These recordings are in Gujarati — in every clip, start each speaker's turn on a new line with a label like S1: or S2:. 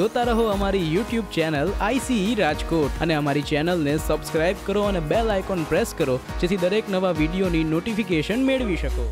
S1: જોતા રહો અમારી યુટ્યુબ ચેનલ આઈસીઈ રાજકોટ અને અમારી ચેનલને સબસ્ક્રાઇબ કરો અને બેલ આઇકોન પ્રેસ કરો જેથી દરેક નવા વિડીયોની નોટિફિકેશન મેળવી શકો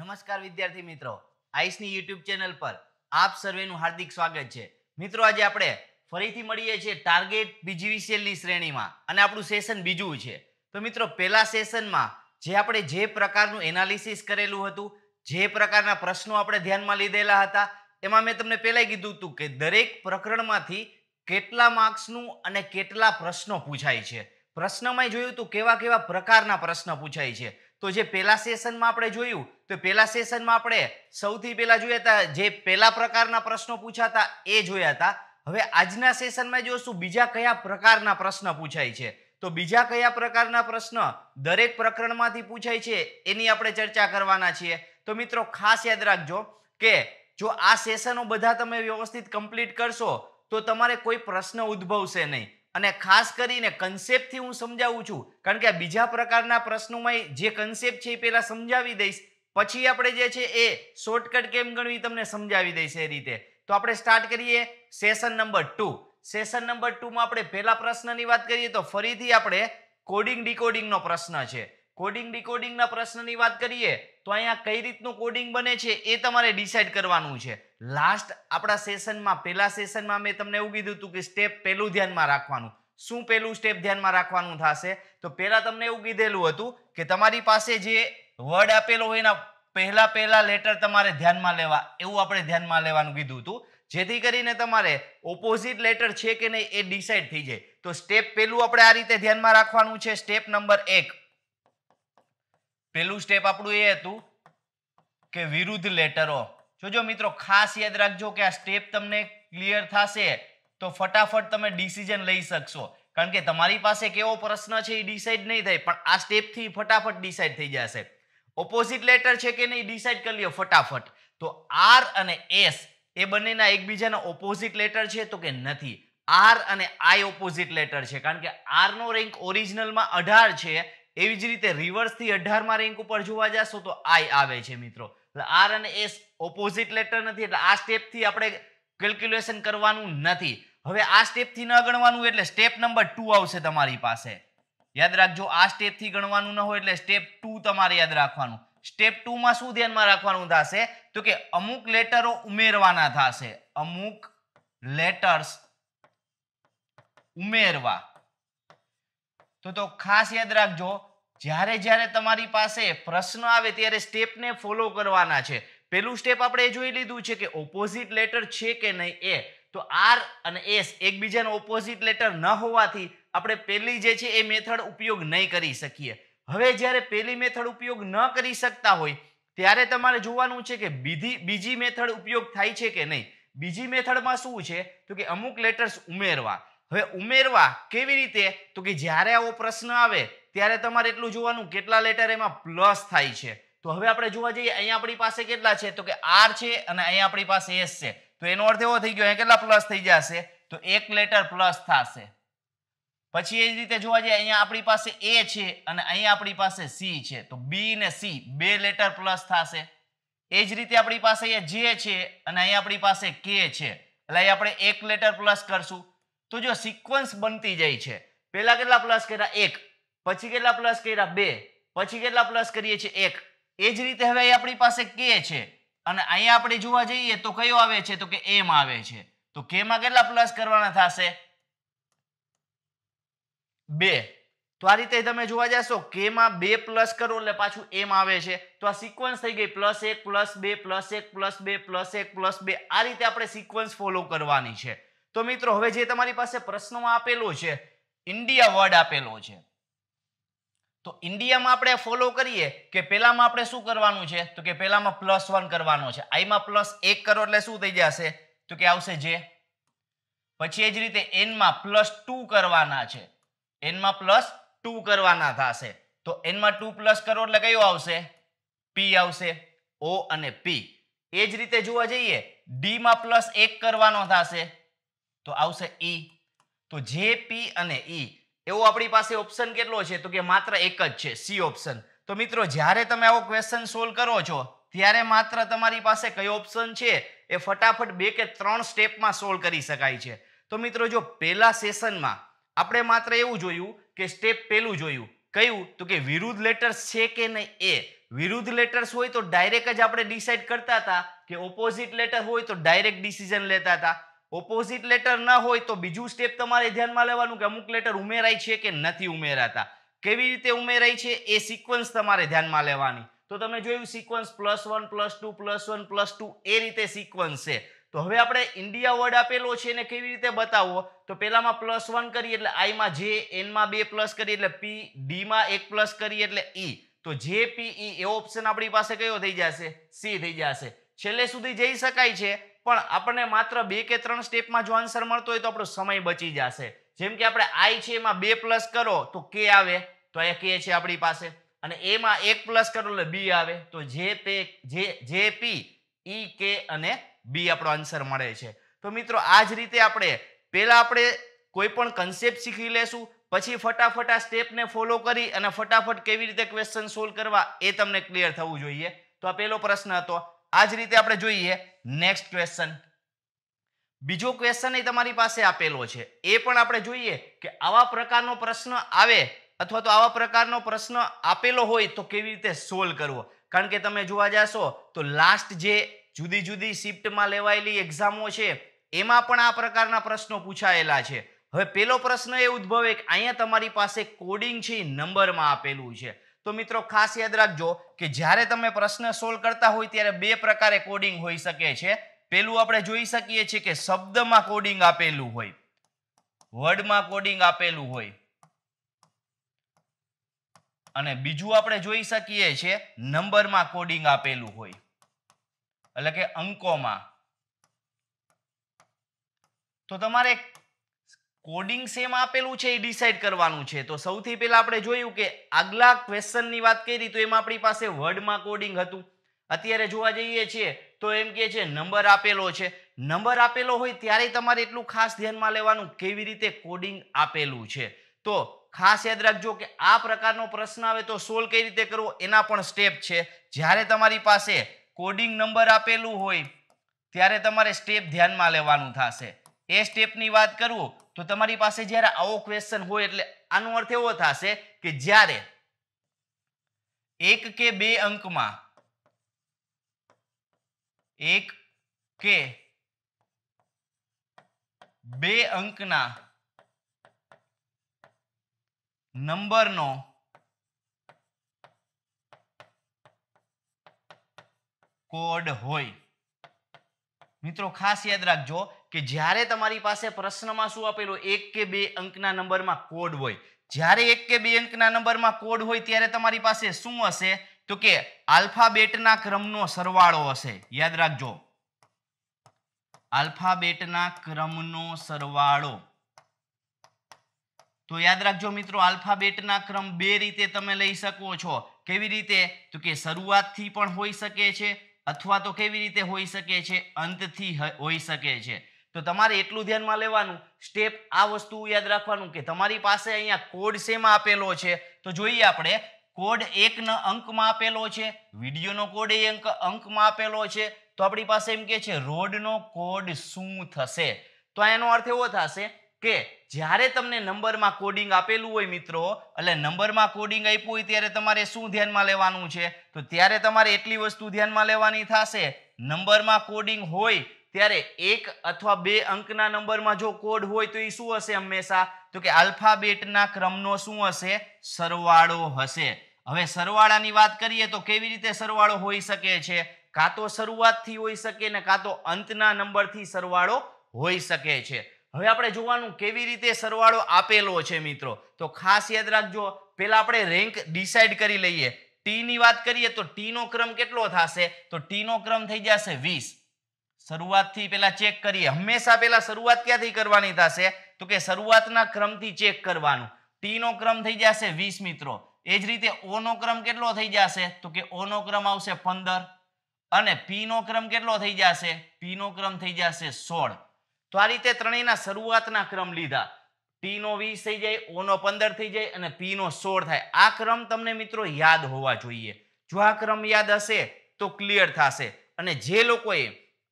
S1: નમસ્કાર વિદ્યાર્થી મિત્રો આઈસની યુટ્યુબ ચેનલ પર આપ સર્વેનું હાર્દિક સ્વાગત છે મિત્રો આજે આપણે ફરીથી મળીએ છીએ ટાર્ગેટ બીજીવીસીએલની શ્રેણીમાં અને આપણું સેશન બીજું છે તો મિત્રો પહેલા સેશનમાં જે આપણે જે પ્રકારનું એનાલિસિસ કરેલું હતું જે પ્રકારના પ્રશ્નો આપણે ધ્યાનમાં લીધેલા હતા એમાં મેં તમને પહેલાં કીધું હતું કે દરેક પ્રકરણમાંથી કેટલા માર્ક્સનું અને કેટલા પ્રશ્નો પૂછાય છે પ્રશ્નમાં જોયું હતું કેવા કેવા પ્રકારના પ્રશ્ન પૂછાય છે તો જે પહેલા સેશનમાં આપણે જોયું તો પહેલા સેશનમાં આપણે સૌથી પહેલા જોયા હતા જે પહેલા પ્રકારના પ્રશ્નો હતા એ જોયા હતા હવે આજના સેશનમાં જોશું બીજા કયા પ્રકારના પ્રશ્ન પૂછાય છે તો બીજા કયા પ્રકારના પ્રશ્ન દરેક પ્રકરણમાંથી પૂછાય છે એની આપણે ચર્ચા કરવાના છીએ તો મિત્રો ખાસ યાદ રાખજો કે જો આ સેશનો બધા તમે વ્યવસ્થિત કમ્પ્લીટ કરશો તો તમારે કોઈ પ્રશ્ન ઉદ્ભવશે નહીં અને ખાસ કરીને કન્સેપ્ટથી હું સમજાવું છું કારણ કે બીજા પ્રકારના પ્રશ્નોમાં જે કન્સેપ્ટ છે એ પહેલાં સમજાવી દઈશ પછી આપણે જે છે એ શોર્ટકટ કેમ ગણવી તમને સમજાવી દઈશ એ રીતે તો આપણે સ્ટાર્ટ કરીએ session number two session number ટુમાં આપણે પહેલા પ્રશ્નની વાત કરીએ તો ફરીથી આપણે કોડિંગ ડીકોડિંગનો પ્રશ્ન છે કોડિંગ ડીકોડિંગના પ્રશ્નની વાત કરીએ તો અહીંયા કઈ રીતનું કોડિંગ બને છે એ તમારે ડિસાઇડ કરવાનું છે લાસ્ટ આપણા સેશનમાં પહેલા સેશનમાં મેં તમને એવું કીધું હતું કે સ્ટેપ પહેલું ધ્યાનમાં રાખવાનું શું પહેલું સ્ટેપ ધ્યાનમાં રાખવાનું થશે તો પહેલા તમને એવું કીધેલું હતું કે તમારી પાસે જે વર્ડ આપેલો હોય એના પહેલા પહેલા લેટર તમારે ધ્યાનમાં લેવા એવું આપણે ધ્યાનમાં લેવાનું કીધું હતું જેથી કરીને તમારે ઓપોઝિટ લેટર છે કે નહીં એ ડિસાઇડ થઈ જાય તો સ્ટેપ પહેલું આપણે આ રીતે ધ્યાનમાં રાખવાનું છે સ્ટેપ નંબર એક પહેલું સ્ટેપ આપણું એ હતું કે વિરુદ્ધ લેટરો જોજો મિત્રો ખાસ યાદ રાખજો કે આ સ્ટેપ તમને ક્લિયર થશે તો ફટાફટ તમે ડિસિઝન લઈ શકશો કારણ કે તમારી પાસે કેવો પ્રશ્ન છે એ ડિસાઇડ નહીં થાય પણ આ સ્ટેપથી ફટાફટ ડિસાઇડ થઈ જશે ઓપોઝિટ લેટર છે કે નહીં ડિસાઇડ કરી લો ફટાફટ તો આર અને એસ એ બંનેના એકબીજાના ઓપોઝિટ લેટર છે તો કે નથી આર અને આઈ ઓપોઝિટ લેટર છે કારણ કે આરનો રેન્ક ઓરિજિનલમાં અઢાર છે એવી જ રીતે રિવર્સથી અઢારમાં રેન્ક ઉપર જોવા જશો તો આઈ આવે છે મિત્રો એટલે આર અને એસ ઓપોઝિટ લેટર નથી એટલે આ સ્ટેપથી આપણે કેલ્ક્યુલેશન કરવાનું નથી હવે આ સ્ટેપથી ન ગણવાનું એટલે સ્ટેપ નંબર ટુ આવશે તમારી પાસે યાદ રાખજો આ સ્ટેપથી ગણવાનું ન હોય એટલે સ્ટેપ ટુ તમારે યાદ રાખવાનું સ્ટેપ ટુમાં શું ધ્યાનમાં રાખવાનું થશે તો કે અમુક લેટરો ઉમેરવાના થશે અમુક લેટર્સ ઉમેરવા તો તો ખાસ યાદ રાખજો જ્યારે જ્યારે તમારી પાસે પ્રશ્ન આવે ત્યારે સ્ટેપને ફોલો કરવાના છે પહેલું સ્ટેપ આપણે જોઈ લીધું છે કે ઓપોઝિટ લેટર છે કે નહીં એ તો આર અને એસ એકબીજાના ઓપોઝિટ લેટર ન હોવાથી આપણે પહેલી જે છે એ મેથડ ઉપયોગ નહીં કરી શકીએ હવે જ્યારે પહેલી મેથડ ઉપયોગ ન કરી શકતા હોય ત્યારે તમારે જોવાનું છે કે બીજી બીજી મેથડ ઉપયોગ થાય છે કે નહીં બીજી મેથડમાં શું છે તો કે અમુક લેટર્સ ઉમેરવા હવે ઉમેરવા કેવી રીતે તો કે જ્યારે આવો પ્રશ્ન આવે ત્યારે તમારે એટલું જોવાનું કેટલા લેટર એમાં પ્લસ થાય છે તો હવે આપણે જોવા જઈએ અહીંયા આપણી પાસે કેટલા છે તો કે આર છે અને અહીંયા આપણી પાસે એસ છે તો એનો અર્થ એવો થઈ ગયો અહીંયા કેટલા પ્લસ થઈ જશે તો એક લેટર પ્લસ થશે પછી એ જ રીતે જોવા જઈએ અહીંયા આપણી પાસે એ છે અને અહીંયા આપણી પાસે સી છે તો બી ને સી બે લેટર પ્લસ થશે એ જ રીતે આપણી પાસે અહીંયા જે છે અને અહીંયા આપણી પાસે કે છે એટલે અહીંયા આપણે એક લેટર પ્લસ કરશું તો જો સિક્વન્સ બનતી જાય છે પહેલા કેટલા પ્લસ કર્યા એક પછી કેટલા પ્લસ કર્યા બે પછી કેટલા પ્લસ કરીએ છીએ એક એ જ રીતે હવે આપણી પાસે કે છે અને અહીંયા આપણે જોવા જઈએ તો કયો આવે છે તો કે એમ આવે છે તો કે માં કેટલા પ્લસ કરવાના થશે બે તો આ રીતે તમે જોવા જશો કે માં બે પ્લસ કરો એટલે પાછું એમ આવે છે તો આ સિક્વન્સ થઈ ગઈ પ્લસ એક પ્લસ બે પ્લસ એક પ્લસ બે પ્લસ એક પ્લસ બે આ રીતે આપણે સિક્વન્સ ફોલો કરવાની છે તો મિત્રો હવે જે તમારી પાસે પ્રશ્નમાં આપેલો છે ઇન્ડિયા વર્ડ આપેલો છે તો ઇન્ડિયામાં આપણે ફોલો કરીએ કે પહેલામાં આપણે શું કરવાનું છે તો કે પહેલામાં પ્લસ વન કરવાનો છે આઈમાં પ્લસ એક કરો એટલે શું થઈ જશે તો કે આવશે જે પછી એ જ રીતે એનમાં પ્લસ ટુ કરવાના છે એનમાં પ્લસ ટુ કરવાના થશે તો એનમાં ટુ પ્લસ કરો એટલે કયો આવશે પી આવશે ઓ અને પી એ જ રીતે જોવા જઈએ ડીમાં પ્લસ એક કરવાનો થશે તો આવશે ઈ તો જે પી અને ઈ એવો આપણી પાસે ઓપ્શન કેટલો છે તો કે માત્ર એક જ છે સી ઓપ્શન તો મિત્રો જ્યારે તમે આવો ક્વેશ્ચન સોલ્વ કરો છો ત્યારે માત્ર તમારી પાસે કયો ઓપ્શન છે એ ફટાફટ બે કે ત્રણ સ્ટેપમાં સોલ્વ કરી શકાય છે તો મિત્રો જો પહેલા સેશનમાં આપણે માત્ર એવું જોયું કે સ્ટેપ પહેલું જોયું કયું તો કે વિરુદ્ધ લેટર્સ છે કે નહીં એ વિરુદ્ધ લેટર્સ હોય તો ડાયરેક્ટ જ આપણે ડિસાઇડ કરતા હતા કે ઓપોઝિટ લેટર હોય તો ડાયરેક્ટ ડિસિઝન લેતા હતા ઓપોઝિટ લેટર ન હોય તો બીજું સ્ટેપ તમારે ધ્યાનમાં લેવાનું કે અમુક લેટર ઉમેરાય છે કે નથી ઉમેરાતા કેવી રીતે ઉમેરાય છે એ સિક્વન્સ તમારે ધ્યાનમાં લેવાની તો તમે જોયું sequence plus one plus two plus one plus two એ રીતે સિક્વન્સ છે તો હવે આપણે ઇન્ડિયા વર્ડ આપેલો છે એને કેવી રીતે બતાવવો તો પહેલામાં પ્લસ વન કરીએ એટલે આઈમાં જે એનમાં બે પ્લસ કરીએ એટલે પી ડીમાં એક પ્લસ કરીએ એટલે ઈ e. તો જે પી ઈ એ ઓપ્શન આપણી પાસે કયો થઈ જશે સી થઈ જશે છેલ્લે સુધી જઈ શકાય છે પણ આપણને માત્ર બે કે ત્રણ સ્ટેપમાં જો આન્સર મળતો હોય તો આપણો સમય બચી જશે જેમ કે આપણે આઈ છે એમાં બે પ્લસ કરો તો કે આવે તો અહીંયા કે છે આપણી પાસે અને એમાં એક પ્લસ કરો એટલે બી આવે તો જે પે જે જે પી ઈ કે અને બી આપણો આન્સર મળે છે તો મિત્રો આ જ રીતે આપણે પહેલાં આપણે કોઈ પણ કન્સેપ્ટ શીખી લેશું પછી ફટાફટ આ સ્ટેપને ફોલો કરી અને ફટાફટ કેવી રીતે ક્વેશ્ચન સોલ્વ કરવા એ તમને ક્લિયર થવું જોઈએ તો આ પહેલો પ્રશ્ન હતો આ જ રીતે આપણે જોઈએ નેક્સ્ટ ક્વેશ્ચન બીજો ક્વેશ્ચન એ તમારી પાસે આપેલો છે એ પણ આપણે જોઈએ કે આવા પ્રકારનો પ્રશ્ન આવે અથવા તો આવા પ્રકારનો પ્રશ્ન આપેલો હોય તો કેવી રીતે સોલ્વ કરવો કારણ કે તમે જોવા જશો તો લાસ્ટ જે જુદી જુદી શિફ્ટમાં લેવાયેલી એક્ઝામો છે એમાં પણ આ પ્રકારના પ્રશ્નો પૂછાયેલા છે હવે પેલો પ્રશ્ન એ ઉદ્ભવે કે અહીંયા તમારી પાસે કોડિંગ છે નંબરમાં આપેલું છે તો મિત્રો ખાસ યાદ રાખજો કે જ્યારે તમે પ્રશ્ન સોલ્વ કરતા હોય ત્યારે બે પ્રકારે કોડિંગ હોઈ શકે છે પેલું આપણે જોઈ શકીએ છીએ કે શબ્દમાં કોડિંગ આપેલું હોય વર્ડમાં કોડિંગ આપેલું હોય અને બીજું આપણે જોઈ શકીએ છીએ નંબરમાં કોડિંગ આપેલું હોય એટલે કે અંકોમાં તો તમારે કોડિંગ સેમ આપેલું છે એ ડિસાઇડ કરવાનું છે તો સૌથી પહેલા આપણે જોયું કે આગલા ક્વેશ્ચનની વાત કરી તો એમાં આપણી પાસે વર્ડમાં કોડિંગ હતું અત્યારે જોવા જઈએ છીએ તો એમ કે છે નંબર આપેલો છે નંબર આપેલો હોય ત્યારે તમારે એટલું ખાસ ધ્યાનમાં લેવાનું કેવી રીતે કોડિંગ આપેલું છે તો ખાસ યાદ રાખજો કે આ પ્રકારનો પ્રશ્ન આવે તો સોલ્વ કઈ રીતે કરવો એના પણ સ્ટેપ છે જ્યારે તમારી પાસે કોડિંગ નંબર આપેલું હોય ત્યારે તમારે સ્ટેપ ધ્યાનમાં લેવાનું થશે એ સ્ટેપની વાત કરું તો તમારી પાસે જ્યારે આવો ક્વેશ્ચન હોય એટલે આનો અર્થ એવો થશે કે જ્યારે એક કે બે અંકમાં એક કે બે અંકના નંબરનો કોડ હોય મિત્રો ખાસ યાદ રાખજો કે જ્યારે તમારી પાસે પ્રશ્નમાં શું આપેલો એક કે બે અંકના નંબરમાં કોડ હોય જ્યારે એક કે બે અંકના નંબરમાં કોડ હોય ત્યારે તમારી પાસે શું હશે તો કે આલ્ફાબેટના ક્રમનો સરવાળો હશે યાદ રાખજો આલ્ફાબેટના ક્રમનો સરવાળો તો યાદ રાખજો મિત્રો આલ્ફાબેટના ક્રમ બે રીતે તમે લઈ શકો છો કેવી રીતે તો કે શરૂઆતથી પણ હોઈ શકે છે અથવા તો કેવી રીતે હોઈ શકે છે અંતથી હોઈ શકે છે તો તમારે એટલું ધ્યાનમાં લેવાનું સ્ટેપ આ વસ્તુ યાદ રાખવાનું કે તમારી પાસે અહીંયા કોડ શેમાં આપેલો છે તો જોઈએ આપણે કોડ એકના અંકમાં આપેલો છે વિડીયોનો કોડ એ અંક અંકમાં આપેલો છે તો આપણી પાસે એમ કે છે રોડનો કોડ શું થશે તો એનો અર્થ એવો થશે કે જ્યારે તમને નંબરમાં કોડિંગ આપેલું હોય મિત્રો એટલે નંબરમાં કોડિંગ આપ્યું હોય ત્યારે તમારે શું ધ્યાનમાં લેવાનું છે તો ત્યારે તમારે એટલી વસ્તુ ધ્યાનમાં લેવાની થશે નંબરમાં કોડિંગ હોય ત્યારે એક અથવા બે અંકના નંબરમાં જો કોડ હોય તો એ શું હશે હંમેશા તો કે આલ્ફાબેટના ક્રમનો શું હશે સરવાળો હશે હવે સરવાળાની વાત કરીએ તો કેવી રીતે સરવાળો હોઈ શકે છે કાં તો શરૂઆતથી હોઈ શકે ને કાં તો અંતના નંબરથી સરવાળો હોઈ શકે છે હવે આપણે જોવાનું કેવી રીતે સરવાળો આપેલો છે મિત્રો તો ખાસ યાદ રાખજો પહેલા આપણે રેન્ક ડિસાઇડ કરી લઈએ ટી ની વાત કરીએ તો ટી નો ક્રમ કેટલો થશે તો ટી નો ક્રમ થઈ જશે વીસ શરૂઆતથી પેલા ચેક કરીએ હંમેશા પેલા શરૂઆત ક્યાંથી કરવાની થશે તો કે શરૂઆતના ક્રમથી ચેક કરવાનું ટી નો ક્રમ થઈ જશે વીસ મિત્રો એ જ રીતે ઓ નો ક્રમ કેટલો થઈ જશે તો કે ઓ નો ક્રમ આવશે પંદર અને પી નો ક્રમ કેટલો થઈ જશે પી નો ક્રમ થઈ જશે સોળ તો આ રીતે ત્રણેયના શરૂઆતના ક્રમ લીધા ટી નો વીસ થઈ જાય ઓ નો પંદર થઈ જાય અને પી નો સોળ થાય આ ક્રમ તમને મિત્રો યાદ હોવા જોઈએ જો આ ક્રમ યાદ હશે તો ક્લિયર થશે અને જે લોકોએ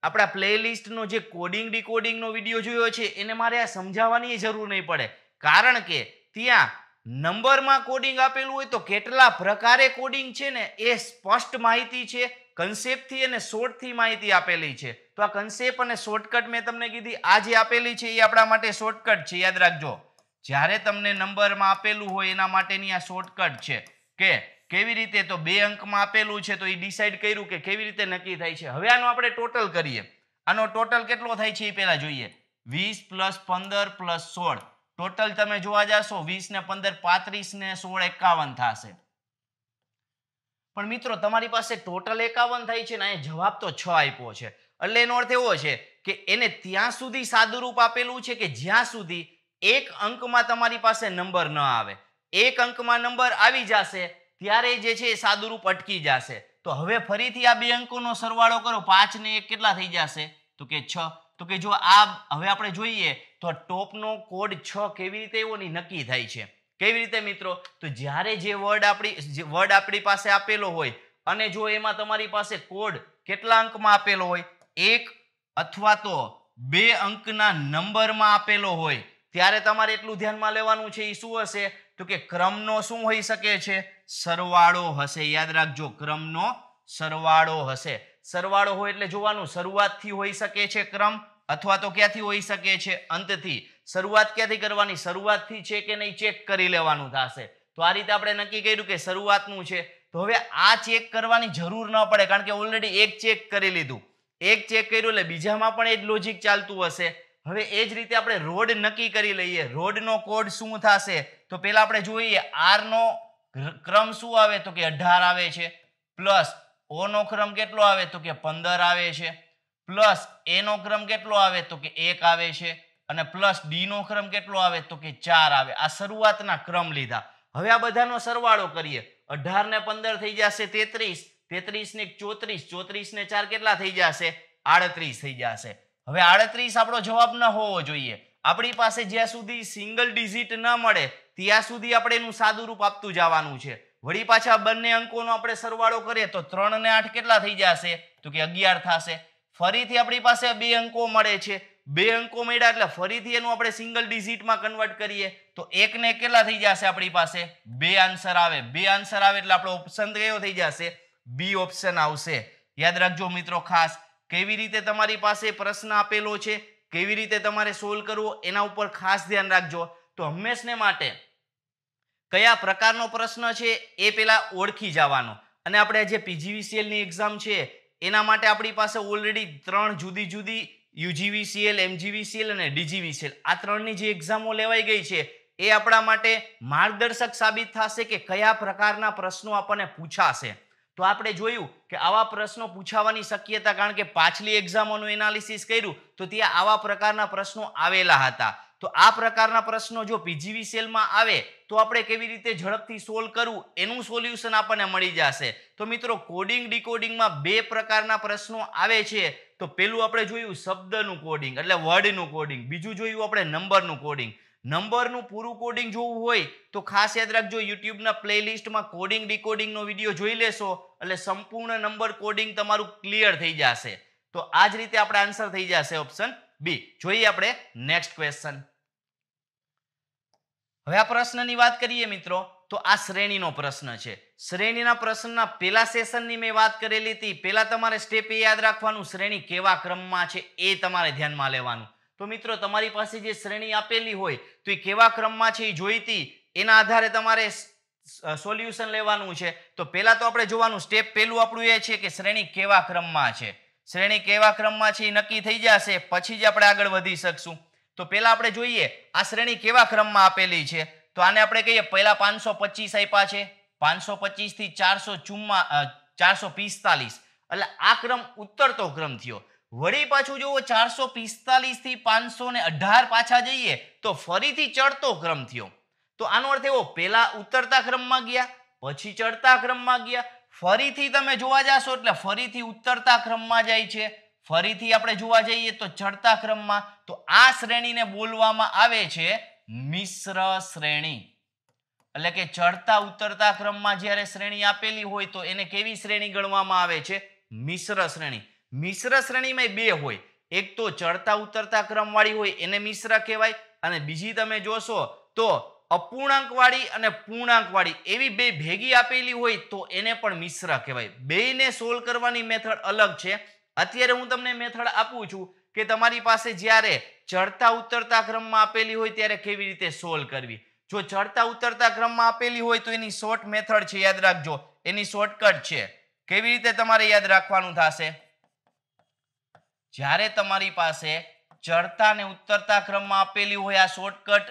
S1: આપણા પ્લેલિસ્ટનો જે કોડિંગ ડીકોડિંગનો વિડીયો જોયો છે એને મારે આ સમજાવવાની જરૂર નહીં પડે કારણ કે ત્યાં નંબરમાં કોડિંગ આપેલું હોય તો કેટલા પ્રકારે કોડિંગ છે ને એ સ્પષ્ટ માહિતી છે કન્સેપ્ટથી અને શોર્ટથી માહિતી આપેલી છે તો આ કન્સેપ્ટ અને શોર્ટકટ મેં તમને કીધી આ જે આપેલી છે એ આપણા માટે શોર્ટકટ છે યાદ રાખજો જ્યારે તમને નંબરમાં આપેલું હોય એના માટેની આ શોર્ટકટ છે કે કેવી રીતે તો બે અંકમાં આપેલું છે તો એ ડિસાઇડ કર્યું કે કેવી રીતે નક્કી થાય છે હવે આનો આપણે ટોટલ કરીએ આનો ટોટલ કેટલો થાય છે એ પહેલાં જોઈએ વીસ પ્લસ પંદર પ્લસ સોળ ટોટલ તમે જોવા જાશો વીસ ને પંદર પાંત્રીસ ને સોળ એકાવન થશે પણ મિત્રો તમારી પાસે ટોટલ એકાવન થાય છે ને અહીંયા જવાબ તો છ આપ્યો છે એટલે એનો અર્થ એવો છે કે એને ત્યાં સુધી સાદુરૂપ આપેલું છે કે જ્યાં સુધી એક અંકમાં તમારી પાસે નંબર ન આવે એક અંકમાં નંબર આવી જશે ત્યારે જે છે એ સાદુરૂપ અટકી જશે તો હવે ફરીથી આ બે અંકોનો સરવાળો કરો પાંચ ને એક કેટલા થઈ જશે તો કે છ તો કે જો આ હવે આપણે જોઈએ તો ટોપનો કોડ છ કેવી રીતે એવોની નક્કી થાય છે કેવી રીતે મિત્રો તો જ્યારે જે વર્ડ આપણી વર્ડ આપણી પાસે આપેલો હોય અને જો એમાં તમારી પાસે કોડ કેટલા અંકમાં આપેલો હોય એક અથવા તો બે અંકના નંબરમાં આપેલો હોય ત્યારે તમારે એટલું ધ્યાનમાં લેવાનું છે એ શું હશે તો કે ક્રમનો શું હોઈ શકે છે સરવાળો હશે યાદ રાખજો ક્રમનો સરવાળો હશે સરવાળો હોય એટલે જોવાનું શરૂઆતથી હોઈ શકે છે ક્રમ અથવા તો ક્યાંથી હોઈ શકે છે અંતથી શરૂઆત ક્યાંથી કરવાની શરૂઆતથી છે કે નહીં ચેક કરી લેવાનું થશે તો આ રીતે આપણે નક્કી કર્યું કે શરૂઆતનું છે તો હવે આ ચેક કરવાની જરૂર ન પડે કારણ કે ઓલરેડી એક ચેક કરી લીધું એક ચેક કર્યું એટલે બીજામાં પણ એ જ લોજિક ચાલતું હશે હવે એ જ રીતે આપણે રોડ નક્કી કરી લઈએ રોડનો કોડ શું થશે તો પહેલાં આપણે જોઈએ આરનો ક્રમ શું આવે તો કે અઢાર આવે છે પ્લસ ઓનો ક્રમ કેટલો આવે તો કે પંદર આવે છે પ્લસ એનો ક્રમ કેટલો આવે તો કે એક આવે છે અને પ્લસ ડીનો ક્રમ કેટલો આવે તો કે ચાર આવે આ શરૂઆતના ક્રમ લીધા હવે આ બધાનો સરવાળો કરીએ અઢાર ને પંદર થઈ જશે તેત્રીસ તેત્રીસ ને ચોત્રીસ ચોત્રીસ ને ચાર કેટલા થઈ જશે આડત્રીસ થઈ જશે હવે આડત્રીસ આપણો જવાબ ન હોવો જોઈએ આપણી પાસે જ્યાં સુધી સિંગલ ડિઝિટ ન મળે ત્યાં સુધી આપણે એનું સાદું રૂપ આપતું જવાનું છે વળી પાછા બંને અંકોનો આપણે સરવાળો કરીએ તો ત્રણ ને આઠ કેટલા થઈ જશે તો કે અગિયાર થશે ફરીથી આપણી પાસે બે અંકો મળે છે બે અંકો મળ્યા એટલે ફરીથી એનું આપણે સિંગલ ડિઝિટમાં કન્વર્ટ કરીએ તો એકને કેટલા થઈ જશે આપણી પાસે બે આન્સર આવે બે આન્સર આવે એટલે આપણો ઓપ્શન કયો થઈ જશે બી ઓપ્શન આવશે યાદ રાખજો મિત્રો ખાસ કેવી રીતે તમારી પાસે પ્રશ્ન આપેલો છે કેવી રીતે તમારે સોલ્વ કરવો એના ઉપર ખાસ ધ્યાન રાખજો તો હંમેશને માટે કયા પ્રકારનો પ્રશ્ન છે એ પેલા ઓળખી જવાનો અને આપણે જે પીજીવીસીએલની એક્ઝામ છે એના માટે આપણી પાસે ઓલરેડી ત્રણ જુદી જુદી યુજીવીસીએલ એમજીવીસીએલ અને ડીજીવીસીએલ આ ત્રણની જે એક્ઝામો લેવાઈ ગઈ છે એ આપણા માટે માર્ગદર્શક સાબિત થશે કે કયા પ્રકારના પ્રશ્નો આપણને પૂછાશે તો આપણે જોયું કે આવા પ્રશ્નો પૂછાવાની શક્યતા કારણ કે પાછલી એક્ઝામોનું એનાલિસિસ કર્યું તો ત્યાં આવા પ્રકારના પ્રશ્નો આવેલા હતા તો આ પ્રકારના પ્રશ્નો જો પીજીવી સેલમાં આવે તો આપણે કેવી રીતે ઝડપથી સોલ્વ કરવું એનું સોલ્યુશન આપણને મળી જશે તો મિત્રો કોડિંગ ડીકોડિંગમાં બે પ્રકારના પ્રશ્નો આવે છે તો પેલું આપણે જોયું શબ્દનું કોડિંગ એટલે વર્ડનું કોડિંગ બીજું જોયું આપણે નંબરનું કોડિંગ નંબરનું પૂરું કોડિંગ જોવું હોય તો ખાસ યાદ રાખજો યુટ્યુબના પ્લેલિસ્ટમાં કોડિંગ ડીકોડિંગનો વિડીયો જોઈ લેશો એટલે સંપૂર્ણ નંબર કોડિંગ તમારું ક્લિયર થઈ જશે તો આ જ રીતે આપણે આન્સર થઈ જશે ઓપ્શન બી જોઈએ આપણે નેક્સ્ટ ક્વેશ્ચન હવે આ પ્રશ્નની વાત કરીએ મિત્રો તો આ શ્રેણીનો પ્રશ્ન છે શ્રેણીના પ્રશ્નના પહેલા સેશનની મેં વાત કરેલી હતી પહેલા તમારે સ્ટેપ એ યાદ રાખવાનું શ્રેણી કેવા ક્રમમાં છે એ તમારે ધ્યાનમાં લેવાનું તો મિત્રો તમારી પાસે જે શ્રેણી આપેલી હોય તો એ કેવા ક્રમમાં છે એ જોઈતી એના આધારે તમારે સોલ્યુશન લેવાનું છે તો પહેલાં તો આપણે જોવાનું સ્ટેપ પહેલું આપણું એ છે કે શ્રેણી કેવા ક્રમમાં છે શ્રેણી કેવા ક્રમમાં છે એ નક્કી થઈ જશે પછી જ આપણે આગળ વધી શકશું તો પહેલાં આપણે જોઈએ આ શ્રેણી કેવા ક્રમમાં આપેલી છે તો આને આપણે કહીએ પહેલાં પાંચસો પચીસ આપ્યા છે પાંચસો પચીસથી ચારસો ચુમ્મા ચારસો પિસ્તાલીસ એટલે આ ક્રમ ઉત્તરતો ક્રમ થયો વળી પાછું જુઓ ચારસો પિસ્તાલીસ થી પાંચસો ને અઢાર પાછા જઈએ તો ફરીથી ચડતો ક્રમ થયો તો આનો અર્થ એવો પહેલા ઉતરતા ક્રમમાં ગયા પછી ચડતા ક્રમમાં ગયા ફરીથી તમે જોવા જાશો એટલે ફરીથી ઉતરતા ક્રમમાં જાય છે ફરીથી આપણે જોવા જઈએ તો ચડતા ક્રમમાં તો આ શ્રેણીને બોલવામાં આવે છે મિશ્ર શ્રેણી એટલે કે ચડતા ઉતરતા ક્રમમાં જ્યારે શ્રેણી આપેલી હોય તો એને કેવી શ્રેણી ગણવામાં આવે છે મિશ્ર શ્રેણી મિશ્ર શ્રેણીમાં બે હોય એક તો ચડતા ઉતરતા ક્રમવાળી હોય એને મિશ્ર કહેવાય અને બીજી તમે જોશો તો અપૂર્ણાંકવાળી અને પૂર્ણાંકવાળી એવી બે ભેગી આપેલી હોય તો એને પણ મિશ્ર કહેવાય બેને સોલ્વ કરવાની મેથડ અલગ છે અત્યારે હું તમને મેથડ આપું છું કે તમારી પાસે જ્યારે ચડતા ઉતરતા ક્રમમાં આપેલી હોય ત્યારે કેવી રીતે સોલ્વ કરવી જો ચડતા ઉતરતા ક્રમમાં આપેલી હોય તો એની શોર્ટ મેથડ છે યાદ રાખજો એની શોર્ટકટ છે કેવી રીતે તમારે યાદ રાખવાનું થશે જ્યારે તમારી પાસે ચડતા ને ઉતરતા ક્રમમાં આપેલી હોય આ શોર્ટકટ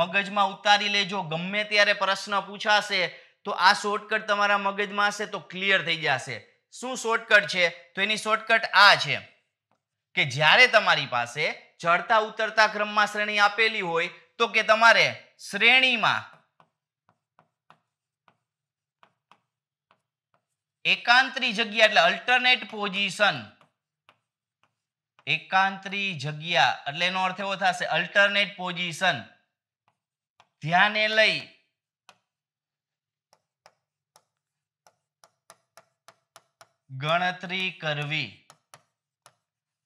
S1: મગજમાં ઉતારી લેજો ગમે ત્યારે પ્રશ્ન પૂછાશે તો આ શોર્ટકટ તમારા મગજમાં હશે તો ક્લિયર થઈ જશે શું શોર્ટકટ છે તો એની શોર્ટકટ આ છે કે જ્યારે તમારી પાસે ચડતા ઉતરતા ક્રમમાં શ્રેણી આપેલી હોય તો કે તમારે શ્રેણીમાં એકાંતરી જગ્યા એટલે અલ્ટરનેટ પોઝિશન એકાંતરી જગ્યા એટલે એનો અર્થ એવો થશે અલ્ટરનેટ પોઝિશન ધ્યાને લઈ ગણતરી કરવી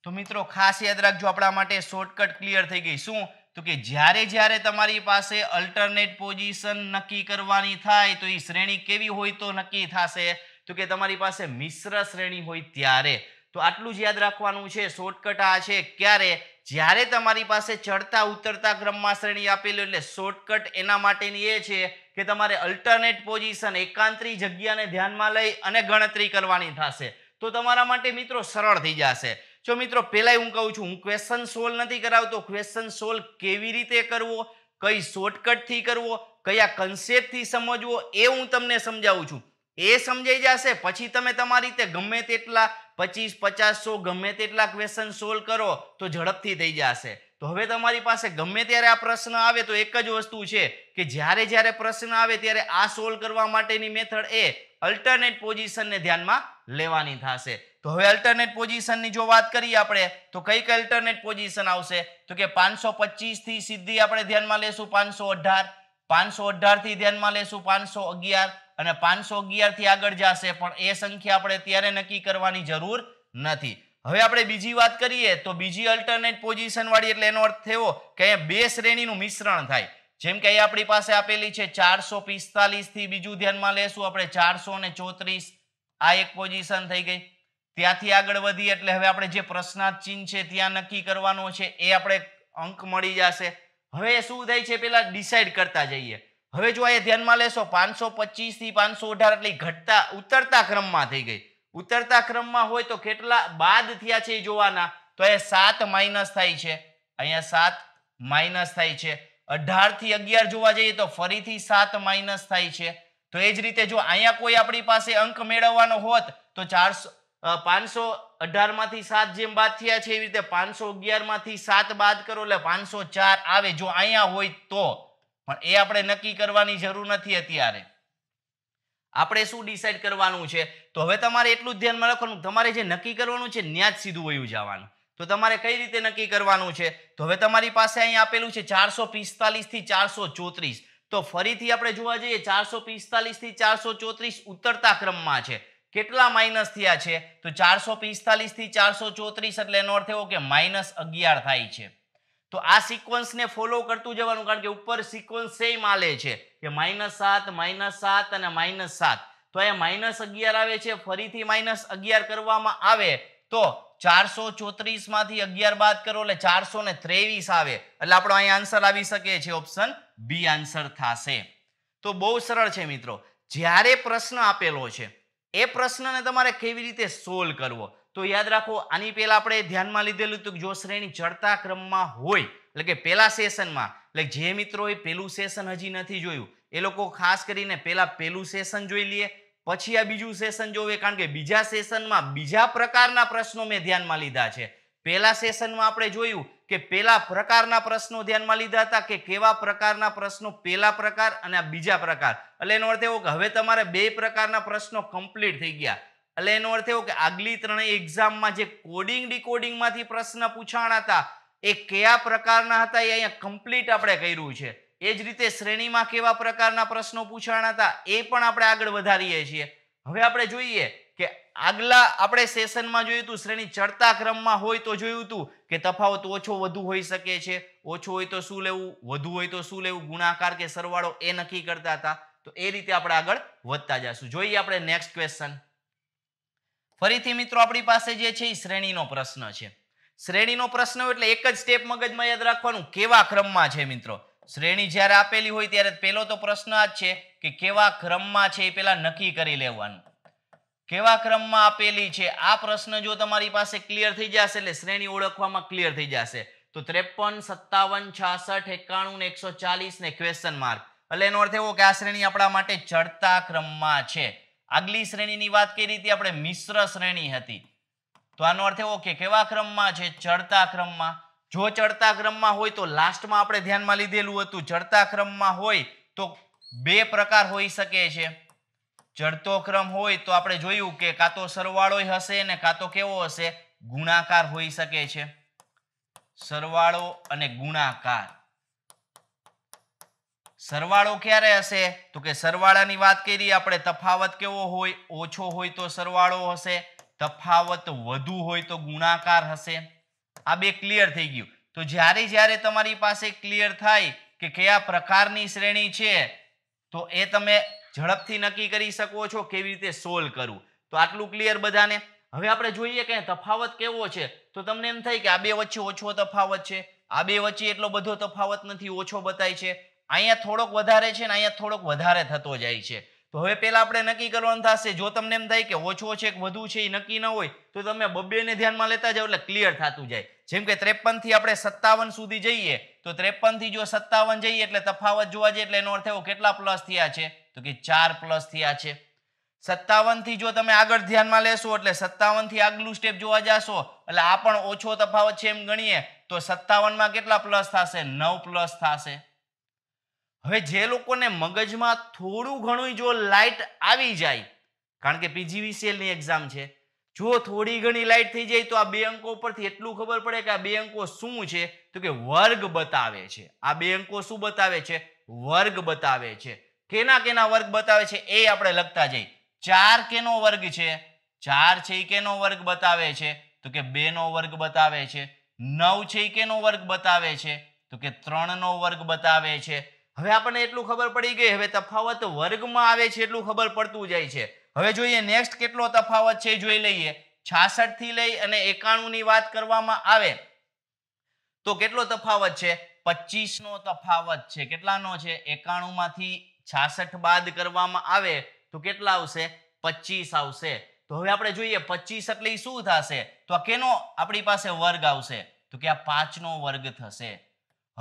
S1: તો મિત્રો ખાસ યાદ રાખજો આપણા માટે શોર્ટકટ ક્લિયર થઈ ગઈ શું તો કે જ્યારે જ્યારે તમારી પાસે અલ્ટરનેટ પોઝિશન નક્કી કરવાની થાય તો એ શ્રેણી કેવી હોય તો નક્કી થશે તો કે તમારી પાસે મિશ્ર શ્રેણી હોય ત્યારે તો આટલું જ યાદ રાખવાનું છે શોર્ટકટ આ છે ક્યારે જ્યારે તમારી પાસે ચડતા ઉતરતા ક્રમમાં શ્રેણી આપેલી એટલે શોર્ટકટ એના માટેની એ છે કે તમારે અલ્ટરનેટ પોઝિશન એકાંતરી જગ્યાને ધ્યાનમાં લઈ અને ગણતરી કરવાની થશે તો તમારા માટે મિત્રો સરળ થઈ જશે જો મિત્રો પહેલાં હું કહું છું હું ક્વેશ્ચન સોલ્વ નથી કરાવતો ક્વેશ્ચન સોલ્વ કેવી રીતે કરવો કઈ શોર્ટકટથી કરવો કયા કન્સેપ્ટથી સમજવો એ હું તમને સમજાવું છું એ સમજાઈ જશે પછી તમે તમારી રીતે ગમે તેટલા પચીસ પચાસ સો ગમે તેટલા ક્વેશ્ચન સોલ્વ કરો તો ઝડપથી થઈ જશે તો હવે તમારી પાસે ગમે ત્યારે આ પ્રશ્ન આવે તો એક જ વસ્તુ છે કે જ્યારે જ્યારે પ્રશ્ન આવે ત્યારે આ સોલ્વ કરવા માટેની મેથડ એ અલ્ટરનેટ પોઝિશનને ધ્યાનમાં લેવાની થશે તો હવે અલ્ટરનેટ પોઝિશનની જો વાત કરીએ આપણે તો કઈ કઈ અલ્ટરનેટ પોઝિશન આવશે તો કે પાંચસો થી સીધી આપણે ધ્યાનમાં લેશું પાંચસો અઢાર પાંચસો અઢારથી ધ્યાનમાં લેશું પાંચસો અગિયાર અને પાંચસો અગિયારથી આગળ જશે પણ એ સંખ્યા આપણે ત્યારે નક્કી કરવાની જરૂર નથી હવે આપણે બીજી વાત કરીએ તો બીજી અલ્ટરનેટ પોઝિશન વાળી એટલે એનો અર્થ થયો કે બે શ્રેણીનું મિશ્રણ થાય જેમ કે અહીંયા આપણી પાસે આપેલી છે ચારસો થી બીજું ધ્યાનમાં લેશું આપણે ચારસો ને ચોત્રીસ આ એક પોઝિશન થઈ ગઈ ત્યાંથી આગળ વધી એટલે હવે આપણે જે પ્રશ્નાર્થ ચિહ્ન છે ત્યાં નક્કી કરવાનો છે એ આપણે અંક મળી જશે હવે શું થાય છે પેલા ડિસાઈડ કરતા જઈએ હવે જો અહીંયા ધ્યાનમાં લેશો પાંચસો પચીસથી પાંચસો અઢાર એટલે ઘટતા ઉતરતા ક્રમમાં થઈ ગઈ ઉતરતા ક્રમમાં હોય તો કેટલા બાદ થયા છે એ જોવાના તો અહીંયા સાત માઇનસ થાય છે અહીંયા સાત માઇનસ થાય છે અઢારથી અગિયાર જોવા જઈએ તો ફરીથી સાત માઇનસ થાય છે તો એ જ રીતે જો અહીંયા કોઈ આપણી પાસે અંક મેળવવાનો હોત તો ચારસો પાંચસો અઢારમાંથી સાત જેમ બાદ થયા છે એવી રીતે પાંચસો અગિયારમાંથી સાત બાદ કરો એટલે પાંચસો ચાર આવે જો અહીંયા હોય તો પણ એ આપણે નક્કી કરવાની જરૂર નથી અત્યારે આપણે શું ડિસાઇડ કરવાનું છે તો હવે તમારે એટલું જ ધ્યાનમાં રાખવાનું તમારે જે નક્કી કરવાનું છે ત્યાં જ સીધું વયું જવાનું તો તમારે કઈ રીતે નક્કી કરવાનું છે તો હવે તમારી પાસે અહીં આપેલું છે ચારસો પિસ્તાલીસ થી ચારસો ચોત્રીસ તો ફરીથી આપણે જોવા જઈએ ચારસો પિસ્તાલીસ થી ચારસો ચોત્રીસ ઉતરતા ક્રમમાં છે કેટલા માઇનસ થયા છે તો ચારસો પિસ્તાલીસ થી ચારસો ચોત્રીસ એટલે એનો અર્થ એવો કે માઇનસ અગિયાર થાય છે તો આ સિક્વન્સને ફોલો કરતું જવાનું કારણ કે ઉપર સિક્વન્સ સેમ આલે છે કે માઇનસ સાત માઇનસ સાત અને માઇનસ સાત તો અહીંયા માઇનસ અગિયાર આવે છે ફરીથી માઇનસ અગિયાર કરવામાં આવે તો ચારસો ચોત્રીસ માંથી અગિયાર બાદ કરો એટલે ચારસો ને ત્રેવીસ આવે એટલે આપણો અહીં આન્સર આવી શકે છે ઓપ્શન બી આન્સર થશે તો બહુ સરળ છે મિત્રો જ્યારે પ્રશ્ન આપેલો છે એ પ્રશ્નને તમારે કેવી રીતે સોલ્વ કરવો તો યાદ રાખો આની પહેલાં આપણે ધ્યાનમાં લીધેલું હતું જો શ્રેણી ચડતા ક્રમમાં હોય એટલે કે પહેલા સેશનમાં એટલે જે મિત્રોએ પહેલું સેશન હજી નથી જોયું એ લોકો ખાસ કરીને પહેલાં પહેલું સેશન જોઈ લઈએ પછી આ બીજું સેશન જોવે કારણ કે બીજા સેશનમાં બીજા પ્રકારના પ્રશ્નો મેં ધ્યાનમાં લીધા છે પહેલા સેશનમાં આપણે જોયું કે પહેલા પ્રકારના પ્રશ્નો ધ્યાનમાં લીધા હતા કે કેવા પ્રકારના પ્રશ્નો પહેલા પ્રકાર અને આ બીજા પ્રકાર એટલે એનો અર્થ એવો કે હવે તમારે બે પ્રકારના પ્રશ્નો કમ્પ્લીટ થઈ ગયા એટલે એનો અર્થ એવો કે આગલી ત્રણેય એક્ઝામમાં જે કોડિંગ ડીકોડિંગમાંથી પ્રશ્ન પૂછાણ હતા એ કયા પ્રકારના હતા એ અહીંયા કમ્પ્લીટ આપણે કર્યું છે એ જ રીતે શ્રેણીમાં કેવા પ્રકારના પ્રશ્નો પૂછાણા હતા એ પણ આપણે આગળ વધારીએ છીએ હવે આપણે જોઈએ કે આગલા આપણે સેશનમાં જોયું હતું શ્રેણી ચડતા ક્રમમાં હોય તો જોયું હતું કે તફાવત ઓછો વધુ હોઈ શકે છે ઓછો હોય તો શું લેવું વધુ હોય તો શું લેવું ગુણાકાર કે સરવાળો એ નક્કી કરતા હતા તો એ રીતે આપણે આગળ વધતા જશું જોઈએ આપણે નેક્સ્ટ ક્વેશ્ચન ફરીથી મિત્રો આપણી પાસે જે છે એ શ્રેણીનો પ્રશ્ન છે શ્રેણીનો પ્રશ્ન એટલે એક જ સ્ટેપ મગજમાં યાદ રાખવાનું કેવા ક્રમમાં છે મિત્રો શ્રેણી જ્યારે આપેલી હોય ત્યારે પેલો તો પ્રશ્ન આ જ છે કે કેવા ક્રમમાં છે એ પેલા નક્કી કરી લેવાનું કેવા ક્રમમાં આપેલી છે આ પ્રશ્ન જો તમારી પાસે ક્લિયર થઈ જશે એટલે શ્રેણી ઓળખવામાં ક્લિયર થઈ જશે તો ત્રેપન સત્તાવન છાસઠ એકાણું ને એકસો ચાલીસ ને ક્વેશ્ચન માર્ક એટલે એનો અર્થ એવો કે આ શ્રેણી આપણા માટે ચડતા ક્રમમાં છે આગલી શ્રેણીની વાત કરી હતી આપણે મિશ્ર શ્રેણી હતી તો આનો અર્થ એવો કે કેવા ક્રમમાં છે ચડતા ક્રમમાં જો ચડતા ક્રમમાં હોય તો લાસ્ટમાં આપણે ધ્યાનમાં લીધેલું હતું ચડતા ક્રમમાં હોય તો બે પ્રકાર હોઈ શકે છે ચડતો ક્રમ હોય તો આપણે જોયું કે કાં તો સરવાળો હશે ને કાં તો કેવો હશે ગુણાકાર હોઈ શકે છે સરવાળો અને ગુણાકાર સરવાળો ક્યારે હશે તો કે સરવાળાની વાત કરી આપણે તફાવત કેવો હોય ઓછો હોય તો સરવાળો હશે તફાવત વધુ હોય તો ગુણાકાર હશે આ બે ક્લિયર થઈ ગયું તો જ્યારે જ્યારે તમારી પાસે ક્લિયર થાય કે કયા પ્રકારની શ્રેણી છે તો એ તમે ઝડપથી નક્કી કરી શકો છો કેવી રીતે સોલ્વ કરવું તો આટલું ક્લિયર બધાને હવે આપણે જોઈએ કે તફાવત કેવો છે તો તમને એમ થાય કે આ બે વચ્ચે ઓછો તફાવત છે આ બે વચ્ચે એટલો બધો તફાવત નથી ઓછો બતાય છે અહીંયા થોડોક વધારે છે ને અહીંયા થોડોક વધારે થતો જાય છે તો હવે પહેલા આપણે નક્કી કરવાનું થશે જો તમને એમ થાય કે ઓછો છે કે વધુ છે એ નક્કી ન હોય તો તમે બબ્બેને ધ્યાનમાં લેતા જાઓ એટલે ક્લિયર થતું જાય જેમ કે ત્રેપન થી આપણે સત્તાવન સુધી જઈએ તો ત્રેપન થી જો સત્તાવન જઈએ એટલે તફાવત જોવા જઈએ એટલે એનો અર્થ એવો કેટલા પ્લસ થયા છે તો કે ચાર પ્લસ થયા છે સત્તાવન થી જો તમે આગળ ધ્યાનમાં લેશો એટલે સત્તાવન થી આગલું સ્ટેપ જોવા જશો એટલે આ પણ ઓછો તફાવત છે એમ ગણીએ તો સત્તાવન માં કેટલા પ્લસ થશે નવ પ્લસ થશે હવે જે લોકોને મગજમાં થોડું ઘણું જો લાઇટ આવી જાય કારણ કે પીજીવીસીએલની એક્ઝામ છે જો થોડી ઘણી લાઇટ થઈ જાય તો આ બે અંકો પરથી એટલું ખબર પડે કે આ બે અંકો શું છે તો કે વર્ગ બતાવે છે આ બે અંકો શું બતાવે છે વર્ગ બતાવે છે કેના કેના વર્ગ બતાવે છે એ આપણે લખતા જઈએ ચાર કેનો વર્ગ છે ચાર છે એ કેનો વર્ગ બતાવે છે તો કે બે નો વર્ગ બતાવે છે નવ છે એ કેનો વર્ગ બતાવે છે તો કે ત્રણ નો વર્ગ બતાવે છે હવે આપણને એટલું ખબર પડી ગઈ હવે તફાવત વર્ગમાં આવે છે એટલું ખબર પડતું જાય છે હવે જોઈએ નેક્સ્ટ કેટલો તફાવત છે જોઈ લઈએ છાસઠ થી લઈ અને એકાણું ની વાત કરવામાં આવે તો કેટલો તફાવત છે પચીસ નો તફાવત છે કેટલાનો છે એકાણું માંથી છાસઠ બાદ કરવામાં આવે તો કેટલા આવશે પચીસ આવશે તો હવે આપણે જોઈએ પચીસ એટલે શું થશે તો આ કેનો આપણી પાસે વર્ગ આવશે તો કે આ પાંચનો વર્ગ થશે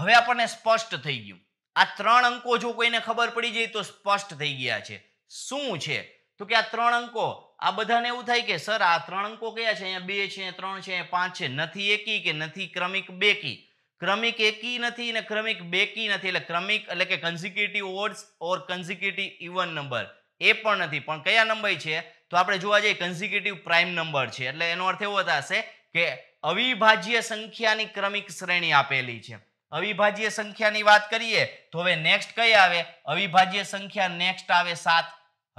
S1: હવે આપણને સ્પષ્ટ થઈ ગયું આ ત્રણ અંકો જો કોઈને ખબર પડી જાય તો સ્પષ્ટ થઈ ગયા છે શું છે તો કે આ ત્રણ અંકો આ બધાને એવું થાય કે સર આ ત્રણ અંકો કયા છે અહીંયા બે છે ત્રણ છે પાંચ છે નથી એકી કે નથી ક્રમિક બેકી ક્રમિક એકી નથી અને ક્રમિક બેકી નથી એટલે ક્રમિક એટલે કે consecutive odds or consecutive even number એ પણ નથી પણ કયા નંબર છે તો આપણે જોવા જઈએ કન્ઝિક્યુટિવ પ્રાઇમ નંબર છે એટલે એનો અર્થ એવો થશે કે અવિભાજ્ય સંખ્યાની ક્રમિક શ્રેણી આપેલી છે અવિભાજ્ય સંખ્યાની વાત કરીએ તો હવે નેક્સ્ટ કઈ આવે અવિભાજ્ય સંખ્યા નેક્સ્ટ આવે સાત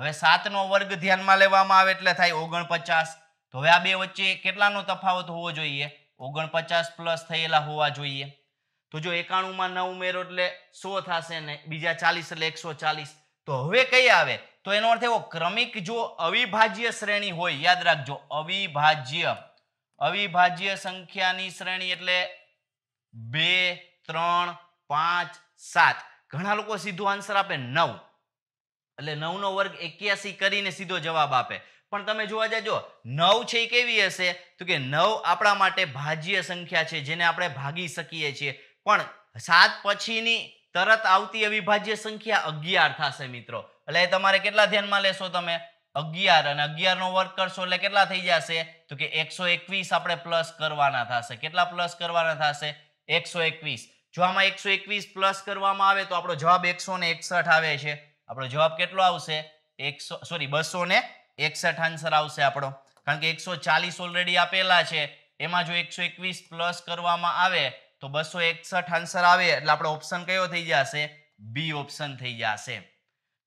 S1: હવે સાતનો વર્ગ ધ્યાનમાં લેવામાં આવે એટલે થાય ઓગણપચાસ તો હવે આ બે વચ્ચે કેટલાનો તફાવત હોવો જોઈએ ઓગણપચાસ પ્લસ થયેલા હોવા જોઈએ તો જો એકાણુંમાં નવ ઉમેરો એટલે સો થશે ને બીજા ચાલીસ એટલે એકસો ચાલીસ તો હવે કઈ આવે તો એનો અર્થ એવો ક્રમિક જો અવિભાજ્ય શ્રેણી હોય યાદ રાખજો અવિભાજ્ય અવિભાજ્ય સંખ્યાની શ્રેણી એટલે બે ત્રણ પાંચ સાત ઘણા લોકો સીધો આન્સર આપે નવ એટલે નવનો વર્ગ એક્યાસી કરીને સીધો જવાબ આપે પણ તમે જોવા જાજો નવ છે એ કેવી હશે તો કે નવ આપણા માટે ભાજ્ય સંખ્યા છે જેને આપણે ભાગી શકીએ છીએ પણ સાત પછીની તરત આવતી અવિભાજ્ય સંખ્યા અગિયાર થશે મિત્રો એટલે તમારે કેટલા ધ્યાનમાં લેશો તમે અગિયાર અને અગિયાર નો વર્ગ કરશો એટલે કેટલા થઈ જશે તો કે એકસો એકવીસ આપણે પ્લસ કરવાના થશે કેટલા પ્લસ કરવાના થશે એકસો એકવીસ જો આમાં એકસો એકવીસ પ્લસ કરવામાં આવે તો આપણો જવાબ એકસો ને એકસઠ આવે છે આપણો જવાબ કેટલો આવશે એકસો સોરી બસો ને એકસઠ આન્સર આવશે આપણો કારણ કે એકસો ચાલીસ ઓલરેડી આપેલા છે એમાં જો એકસો એકવીસ પ્લસ કરવામાં આવે તો બસો એકસઠ આન્સર આવે એટલે આપણો ઓપ્શન કયો થઈ જશે બી ઓપ્શન થઈ જશે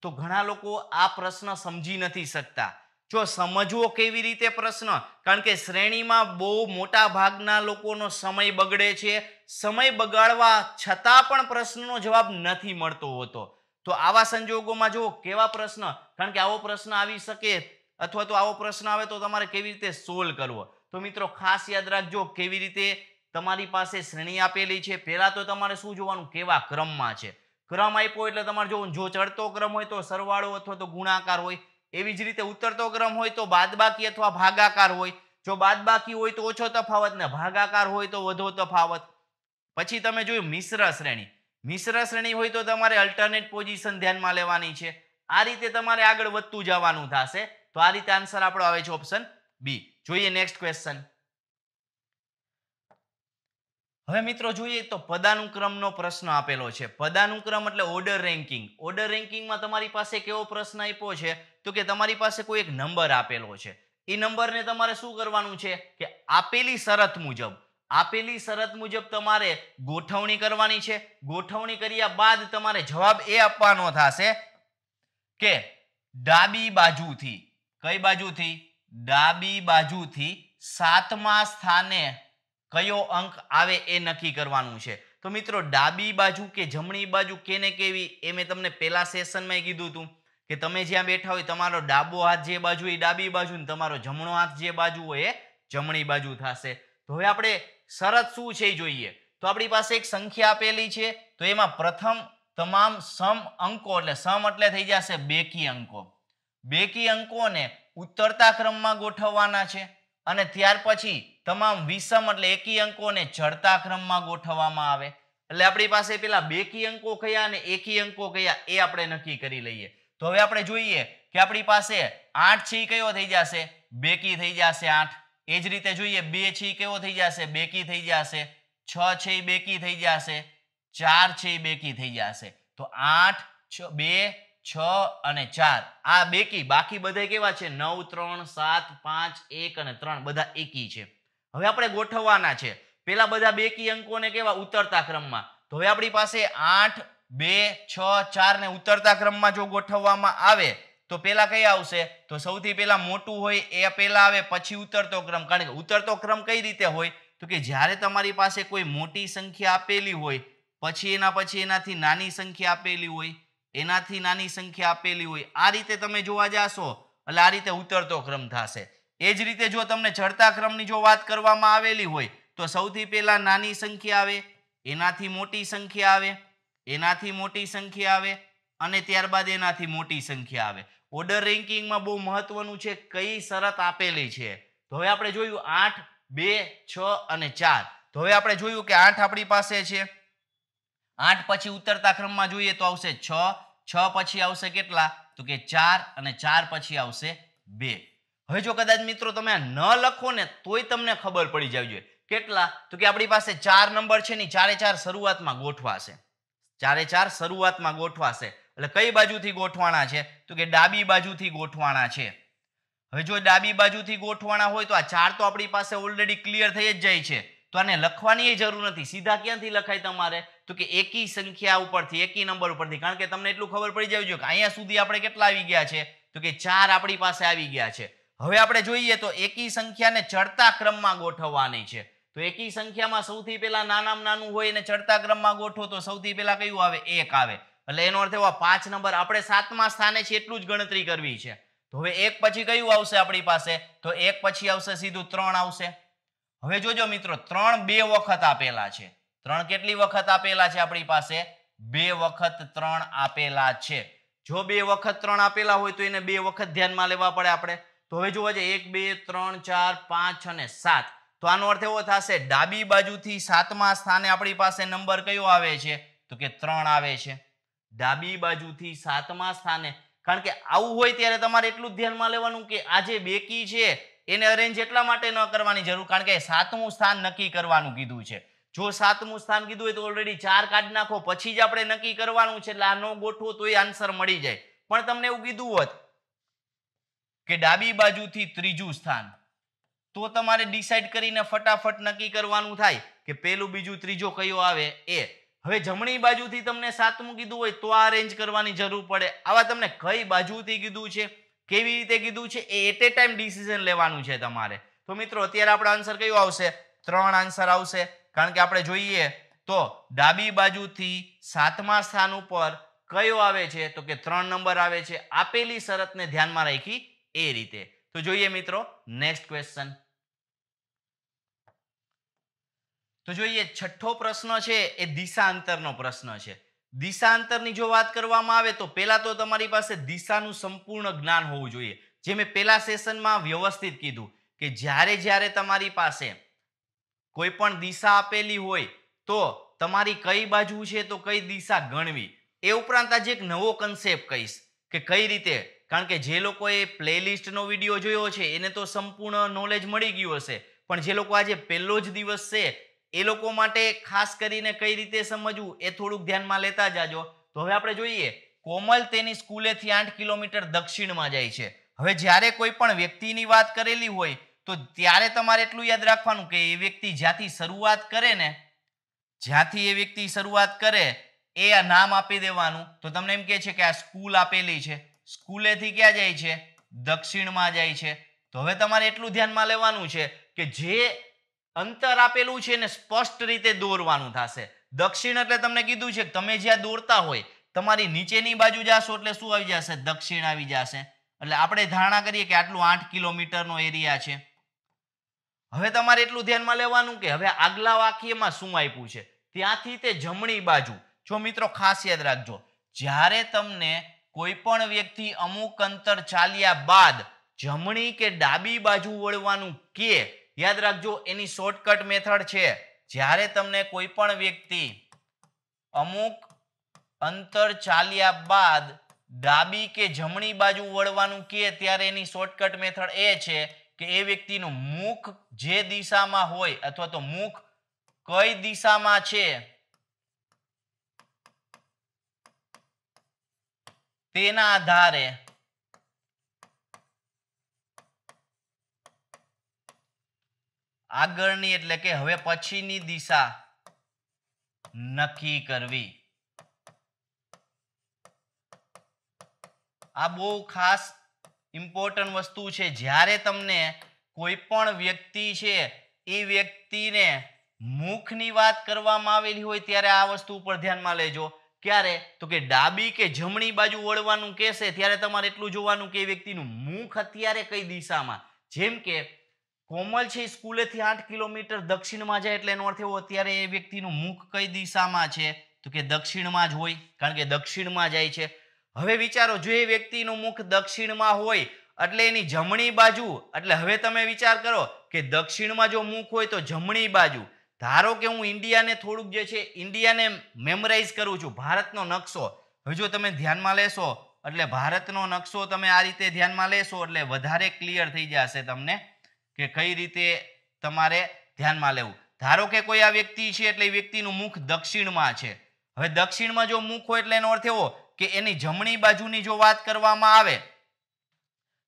S1: તો ઘણા લોકો આ પ્રશ્ન સમજી નથી શકતા જો સમજવો કેવી રીતે પ્રશ્ન કારણ કે શ્રેણીમાં બહુ મોટા ભાગના લોકોનો સમય બગડે છે સમય બગાડવા છતાં પણ પ્રશ્નનો જવાબ નથી મળતો હોતો તો આવા સંજોગોમાં જો કેવા પ્રશ્ન કારણ કે આવો પ્રશ્ન આવી શકે અથવા તો આવો પ્રશ્ન આવે તો તમારે કેવી રીતે સોલ્વ કરવો તો મિત્રો ખાસ યાદ રાખજો કેવી રીતે તમારી પાસે શ્રેણી આપેલી છે પહેલાં તો તમારે શું જોવાનું કેવા ક્રમમાં છે ક્રમ આપ્યો એટલે તમારે જોવું જો ચડતો ક્રમ હોય તો સરવાળો અથવા તો ગુણાકાર હોય એવી જ રીતે ઉતરતો ક્રમ હોય તો બાદબાકી અથવા ભાગાકાર હોય જો બાદબાકી હોય તો ઓછો તફાવત ને ભાગાકાર હોય તો વધુ તફાવત પછી તમે જોયું મિશ્ર શ્રેણી મિશ્ર શ્રેણી હોય તો તમારે અલ્ટરનેટ પોઝિશન ધ્યાનમાં લેવાની છે આ રીતે તમારે આગળ વધતું જવાનું થશે તો આ રીતે આન્સર આપણો આવે છે ઓપ્શન બી જોઈએ નેક્સ્ટ ક્વેશ્ચન હવે મિત્રો જોઈએ તો પદાનુક્રમનો પ્રશ્ન આપેલો છે પદાનુક્રમ એટલે ઓર્ડર રેન્કિંગ ઓર્ડર રેન્કિંગમાં તમારી પાસે કેવો પ્રશ્ન આપ્યો છે તો કે તમારી પાસે કોઈ એક નંબર આપેલો છે એ નંબરને તમારે શું કરવાનું છે કે આપેલી શરત મુજબ આપેલી શરત મુજબ તમારે ગોઠવણી કરવાની છે ગોઠવણી કર્યા બાદ તમારે જવાબ એ આપવાનો થશે કે ડાબી બાજુથી કઈ બાજુથી ડાબી બાજુથી સાતમા સ્થાને કયો અંક આવે એ નક્કી કરવાનું છે તો મિત્રો ડાબી બાજુ કે જમણી બાજુ કેને કેવી એ મેં તમને પહેલા સેશનમાં કીધું હતું કે તમે જ્યાં બેઠા હોય તમારો ડાબો હાથ જે બાજુ એ ડાબી બાજુ ને તમારો જમણો હાથ જે બાજુ હોય એ જમણી બાજુ થશે તો હવે આપણે શરત શું છે એ જોઈએ તો આપણી પાસે એક સંખ્યા આપેલી છે તો એમાં પ્રથમ તમામ સમ અંકો એટલે સમ એટલે થઈ જશે બેકી અંકો બેકી અંકોને ઉત્તરતા ક્રમમાં ગોઠવવાના છે અને ત્યાર પછી તમામ વિષમ એટલે એકી અંકોને જડતા ક્રમમાં ગોઠવવામાં આવે એટલે આપણી પાસે પેલા બેકી અંકો કયા અને એકી અંકો કયા એ આપણે નક્કી કરી લઈએ તો હવે આપણે જોઈએ કે આપણી પાસે આઠ છે કયો થઈ જશે બેકી થઈ જશે આઠ એ જ રીતે જોઈએ બે છે કેવો થઈ જશે બેકી થઈ જશે છ છે એ બેકી થઈ જશે ચાર છે એ બેકી થઈ જશે તો આઠ છ બે છ અને ચાર આ બેકી બાકી બધા કેવા છે નવ ત્રણ સાત પાંચ એક અને ત્રણ બધા એકી છે હવે આપણે ગોઠવવાના છે પેલા બધા બે કી અંકોને કેવા ઉતરતા ક્રમમાં તો હવે આપણી પાસે આઠ બે છ ચાર ને ઉતરતા ક્રમમાં જો ગોઠવવામાં આવે તો પેલા કયા આવશે તો સૌથી પેલા મોટું હોય એ પેલા આવે પછી ઉતરતો ક્રમ કારણ કે ઉતરતો ક્રમ કઈ રીતે હોય તો કે જ્યારે તમારી પાસે કોઈ મોટી સંખ્યા આપેલી હોય પછી એના પછી એનાથી નાની સંખ્યા આપેલી હોય એનાથી નાની સંખ્યા આપેલી હોય આ રીતે તમે જોવા જાશો એટલે આ રીતે ઉતરતો ક્રમ થશે એ જ રીતે જો તમને ચડતા ક્રમની જો વાત કરવામાં આવેલી હોય તો સૌથી પહેલાં નાની સંખ્યા આવે એનાથી મોટી સંખ્યા આવે એનાથી મોટી સંખ્યા આવે અને ત્યારબાદ એનાથી મોટી સંખ્યા આવે ઓર્ડર રેન્કિંગમાં બહુ મહત્વનું છે કઈ શરત આપેલી છે તો હવે આપણે જોયું આઠ બે છ અને ચાર તો હવે આપણે જોયું કે આઠ આપણી પાસે છે આઠ પછી ઉતરતા ક્રમમાં જોઈએ તો આવશે છ છ પછી આવશે કેટલા તો કે ચાર અને ચાર પછી આવશે બે હવે જો કદાચ મિત્રો તમે ન લખો ને તોય તમને ખબર પડી જવી જોઈએ કેટલા તો કે આપણી પાસે ચાર નંબર છે ને ચારે ચાર શરૂઆતમાં ગોઠવાશે ચારે ચાર શરૂઆતમાં ગોઠવાશે એટલે કઈ બાજુથી ગોઠવાણા છે તો કે ડાબી બાજુથી ગોઠવાણા છે હવે જો ડાબી બાજુથી ગોઠવાણા હોય તો આ ચાર તો આપણી પાસે ઓલરેડી ક્લિયર થઈ જ જાય છે તો આને લખવાની જરૂર નથી સીધા ક્યાંથી લખાય તમારે તો કે એકી સંખ્યા ઉપરથી એકી નંબર ઉપરથી કારણ કે તમને એટલું ખબર પડી જવી જોઈએ કે અહીંયા સુધી આપણે કેટલા આવી ગયા છે તો કે ચાર આપણી પાસે આવી ગયા છે હવે આપણે જોઈએ તો એકી સંખ્યાને ચડતા ક્રમમાં ગોઠવવાની છે તો એકી સંખ્યામાં સૌથી પહેલા નાનામાં નાનું હોય એને ચડતા ક્રમમાં ગોઠવો તો સૌથી પહેલા કયું આવે એક આવે એટલે એનો અર્થ એવો પાંચ નંબર આપણે સાતમા સ્થાને છે એટલું જ ગણતરી કરવી છે તો હવે એક પછી કયું આવશે આપણી પાસે તો એક પછી આવશે સીધું ત્રણ આવશે હવે જોજો મિત્રો ત્રણ બે વખત આપેલા છે ત્રણ કેટલી વખત આપેલા છે આપણી પાસે બે વખત ત્રણ આપેલા છે જો બે વખત ત્રણ આપેલા હોય તો એને બે વખત ધ્યાનમાં લેવા પડે આપણે તો હવે જુઓ છે એક બે ત્રણ ચાર પાંચ અને સાત તો આનો અર્થ એવો થશે ડાબી બાજુથી સાતમા સ્થાને આપણી પાસે નંબર કયો આવે છે તો કે ત્રણ આવે છે ડાબી બાજુથી સાતમા સ્થાને કારણ કે આવું હોય ત્યારે તમારે એટલું ધ્યાનમાં લેવાનું કે આ જે બેકી છે એને અરેન્જ એટલા માટે ન કરવાની જરૂર કારણ કે સાતમું સ્થાન નક્કી કરવાનું કીધું છે જો સાતમું સ્થાન કીધું હોય તો ઓલરેડી ચાર કાઢી નાખો પછી જ આપણે નક્કી કરવાનું છે એટલે આ ન ગોઠવો તો એ આન્સર મળી જાય પણ તમને એવું કીધું હોત કે ડાબી બાજુથી ત્રીજું સ્થાન તો તમારે ડિસાઈડ કરીને ફટાફટ નક્કી કરવાનું થાય કે પેલું બીજું ત્રીજો કયો આવે એ હવે જમણી બાજુથી તમને સાતમું કીધું હોય તો આ અરેન્જ કરવાની જરૂર પડે આવા તમને કઈ બાજુથી કીધું છે કેવી રીતે કીધું છે એ એટ એ ટાઈમ ડિસિઝન લેવાનું છે તમારે તો મિત્રો અત્યારે આપણો આન્સર કયો આવશે ત્રણ આન્સર આવશે કારણ કે આપણે જોઈએ તો ડાબી બાજુથી સાતમા સ્થાન ઉપર કયો આવે છે તો કે ત્રણ નંબર આવે છે આપેલી શરતને ધ્યાનમાં રાખી એ રીતે તો જોઈએ મિત્રો નેક્સ્ટ ક્વેશ્ચન તો જોઈએ છઠ્ઠો પ્રશ્ન છે એ દિશાંતરનો પ્રશ્ન છે દિશાંતરની જો વાત કરવામાં આવે તો પહેલા તો તમારી પાસે દિશાનું સંપૂર્ણ જ્ઞાન હોવું જોઈએ જે મેં પહેલા સેશનમાં વ્યવસ્થિત કીધું કે જ્યારે જ્યારે તમારી પાસે કોઈ પણ દિશા આપેલી હોય તો તમારી કઈ બાજુ છે તો કઈ દિશા ગણવી એ ઉપરાંત આજે એક નવો કન્સેપ્ટ કહીશ કે કઈ રીતે કારણ કે જે લોકોએ પ્લેલિસ્ટનો વિડીયો જોયો છે એને તો સંપૂર્ણ નોલેજ મળી ગયું હશે પણ જે લોકો આજે પહેલો જ દિવસ છે એ લોકો માટે ખાસ કરીને કઈ રીતે સમજવું એ થોડુંક ધ્યાનમાં લેતા જાજો તો હવે આપણે જોઈએ કોમલ તેની સ્કૂલેથી આઠ કિલોમીટર દક્ષિણમાં જાય છે હવે જ્યારે કોઈ પણ વ્યક્તિની વાત કરેલી હોય તો ત્યારે તમારે એટલું યાદ રાખવાનું કે એ વ્યક્તિ જ્યાંથી શરૂઆત કરે ને જ્યાંથી એ વ્યક્તિ શરૂઆત કરે એ નામ આપી દેવાનું તો તમને એમ કહે છે કે આ સ્કૂલ આપેલી છે સ્કૂલેથી ક્યાં જાય છે દક્ષિણમાં જાય છે તો હવે તમારે એટલું ધ્યાનમાં લેવાનું છે કે જે અંતર આપેલું છે એને સ્પષ્ટ રીતે દોરવાનું થશે દક્ષિણ એટલે તમને કીધું છે કે તમે જ્યાં દોરતા હોય તમારી નીચેની બાજુ જાશો એટલે શું આવી જશે દક્ષિણ આવી જશે એટલે આપણે ધારણા કરીએ કે આટલું આઠ કિલોમીટરનો એરિયા છે હવે તમારે એટલું ધ્યાનમાં લેવાનું કે હવે આગલા વાક્યમાં શું આપ્યું છે ત્યાંથી તે જમણી બાજુ જો મિત્રો ખાસ યાદ રાખજો જ્યારે તમને કોઈ પણ વ્યક્તિ અમુક અંતર ચાલ્યા બાદ જમણી કે ડાબી બાજુ વળવાનું કે યાદ રાખજો એની શોર્ટકટ મેથડ છે જ્યારે તમને કોઈ પણ વ્યક્તિ અમુક અંતર ચાલ્યા બાદ ડાબી કે જમણી બાજુ વળવાનું કે ત્યારે એની શોર્ટકટ મેથડ એ છે કે એ વ્યક્તિનું મુખ જે દિશામાં હોય અથવા તો મુખ કઈ દિશામાં છે તેના આધારે આગળની એટલે કે હવે પછીની દિશા નક્કી કરવી આ બહુ ખાસ ઇમ્પોર્ટન્ટ વસ્તુ છે જ્યારે તમને કોઈ પણ વ્યક્તિ છે એ વ્યક્તિને મુખની વાત કરવામાં આવેલી હોય ત્યારે આ વસ્તુ ઉપર ધ્યાનમાં લેજો ક્યારે તો કે ડાબી કે જમણી બાજુ વળવાનું કહેશે ત્યારે તમારે એટલું જોવાનું કે એ વ્યક્તિનું મુખ અત્યારે કઈ દિશામાં જેમ કે કોમલ છે સ્કૂલેથી આઠ કિલોમીટર દક્ષિણમાં જાય એટલે એનો અર્થ એવો અત્યારે એ વ્યક્તિનું મુખ કઈ દિશામાં છે તો કે દક્ષિણમાં જ હોય કારણ કે દક્ષિણમાં જાય છે હવે વિચારો જો એ વ્યક્તિનું મુખ દક્ષિણમાં હોય એટલે એની જમણી બાજુ એટલે હવે તમે વિચાર કરો કે દક્ષિણમાં જો મુખ હોય તો જમણી બાજુ ધારો કે હું ઇન્ડિયાને થોડુંક જે છે ઇન્ડિયાને મેમરાઇઝ કરું છું ભારતનો નકશો હવે જો તમે ધ્યાનમાં લેશો એટલે ભારતનો નકશો તમે આ રીતે ધ્યાનમાં લેશો એટલે વધારે ક્લિયર થઈ જશે તમને કે કઈ રીતે તમારે ધ્યાનમાં લેવું ધારો કે કોઈ આ વ્યક્તિ છે એટલે એ વ્યક્તિનું મુખ દક્ષિણમાં છે હવે દક્ષિણમાં જો મુખ હોય એટલે એનો અર્થ એવો કે એની જમણી બાજુની જો વાત કરવામાં આવે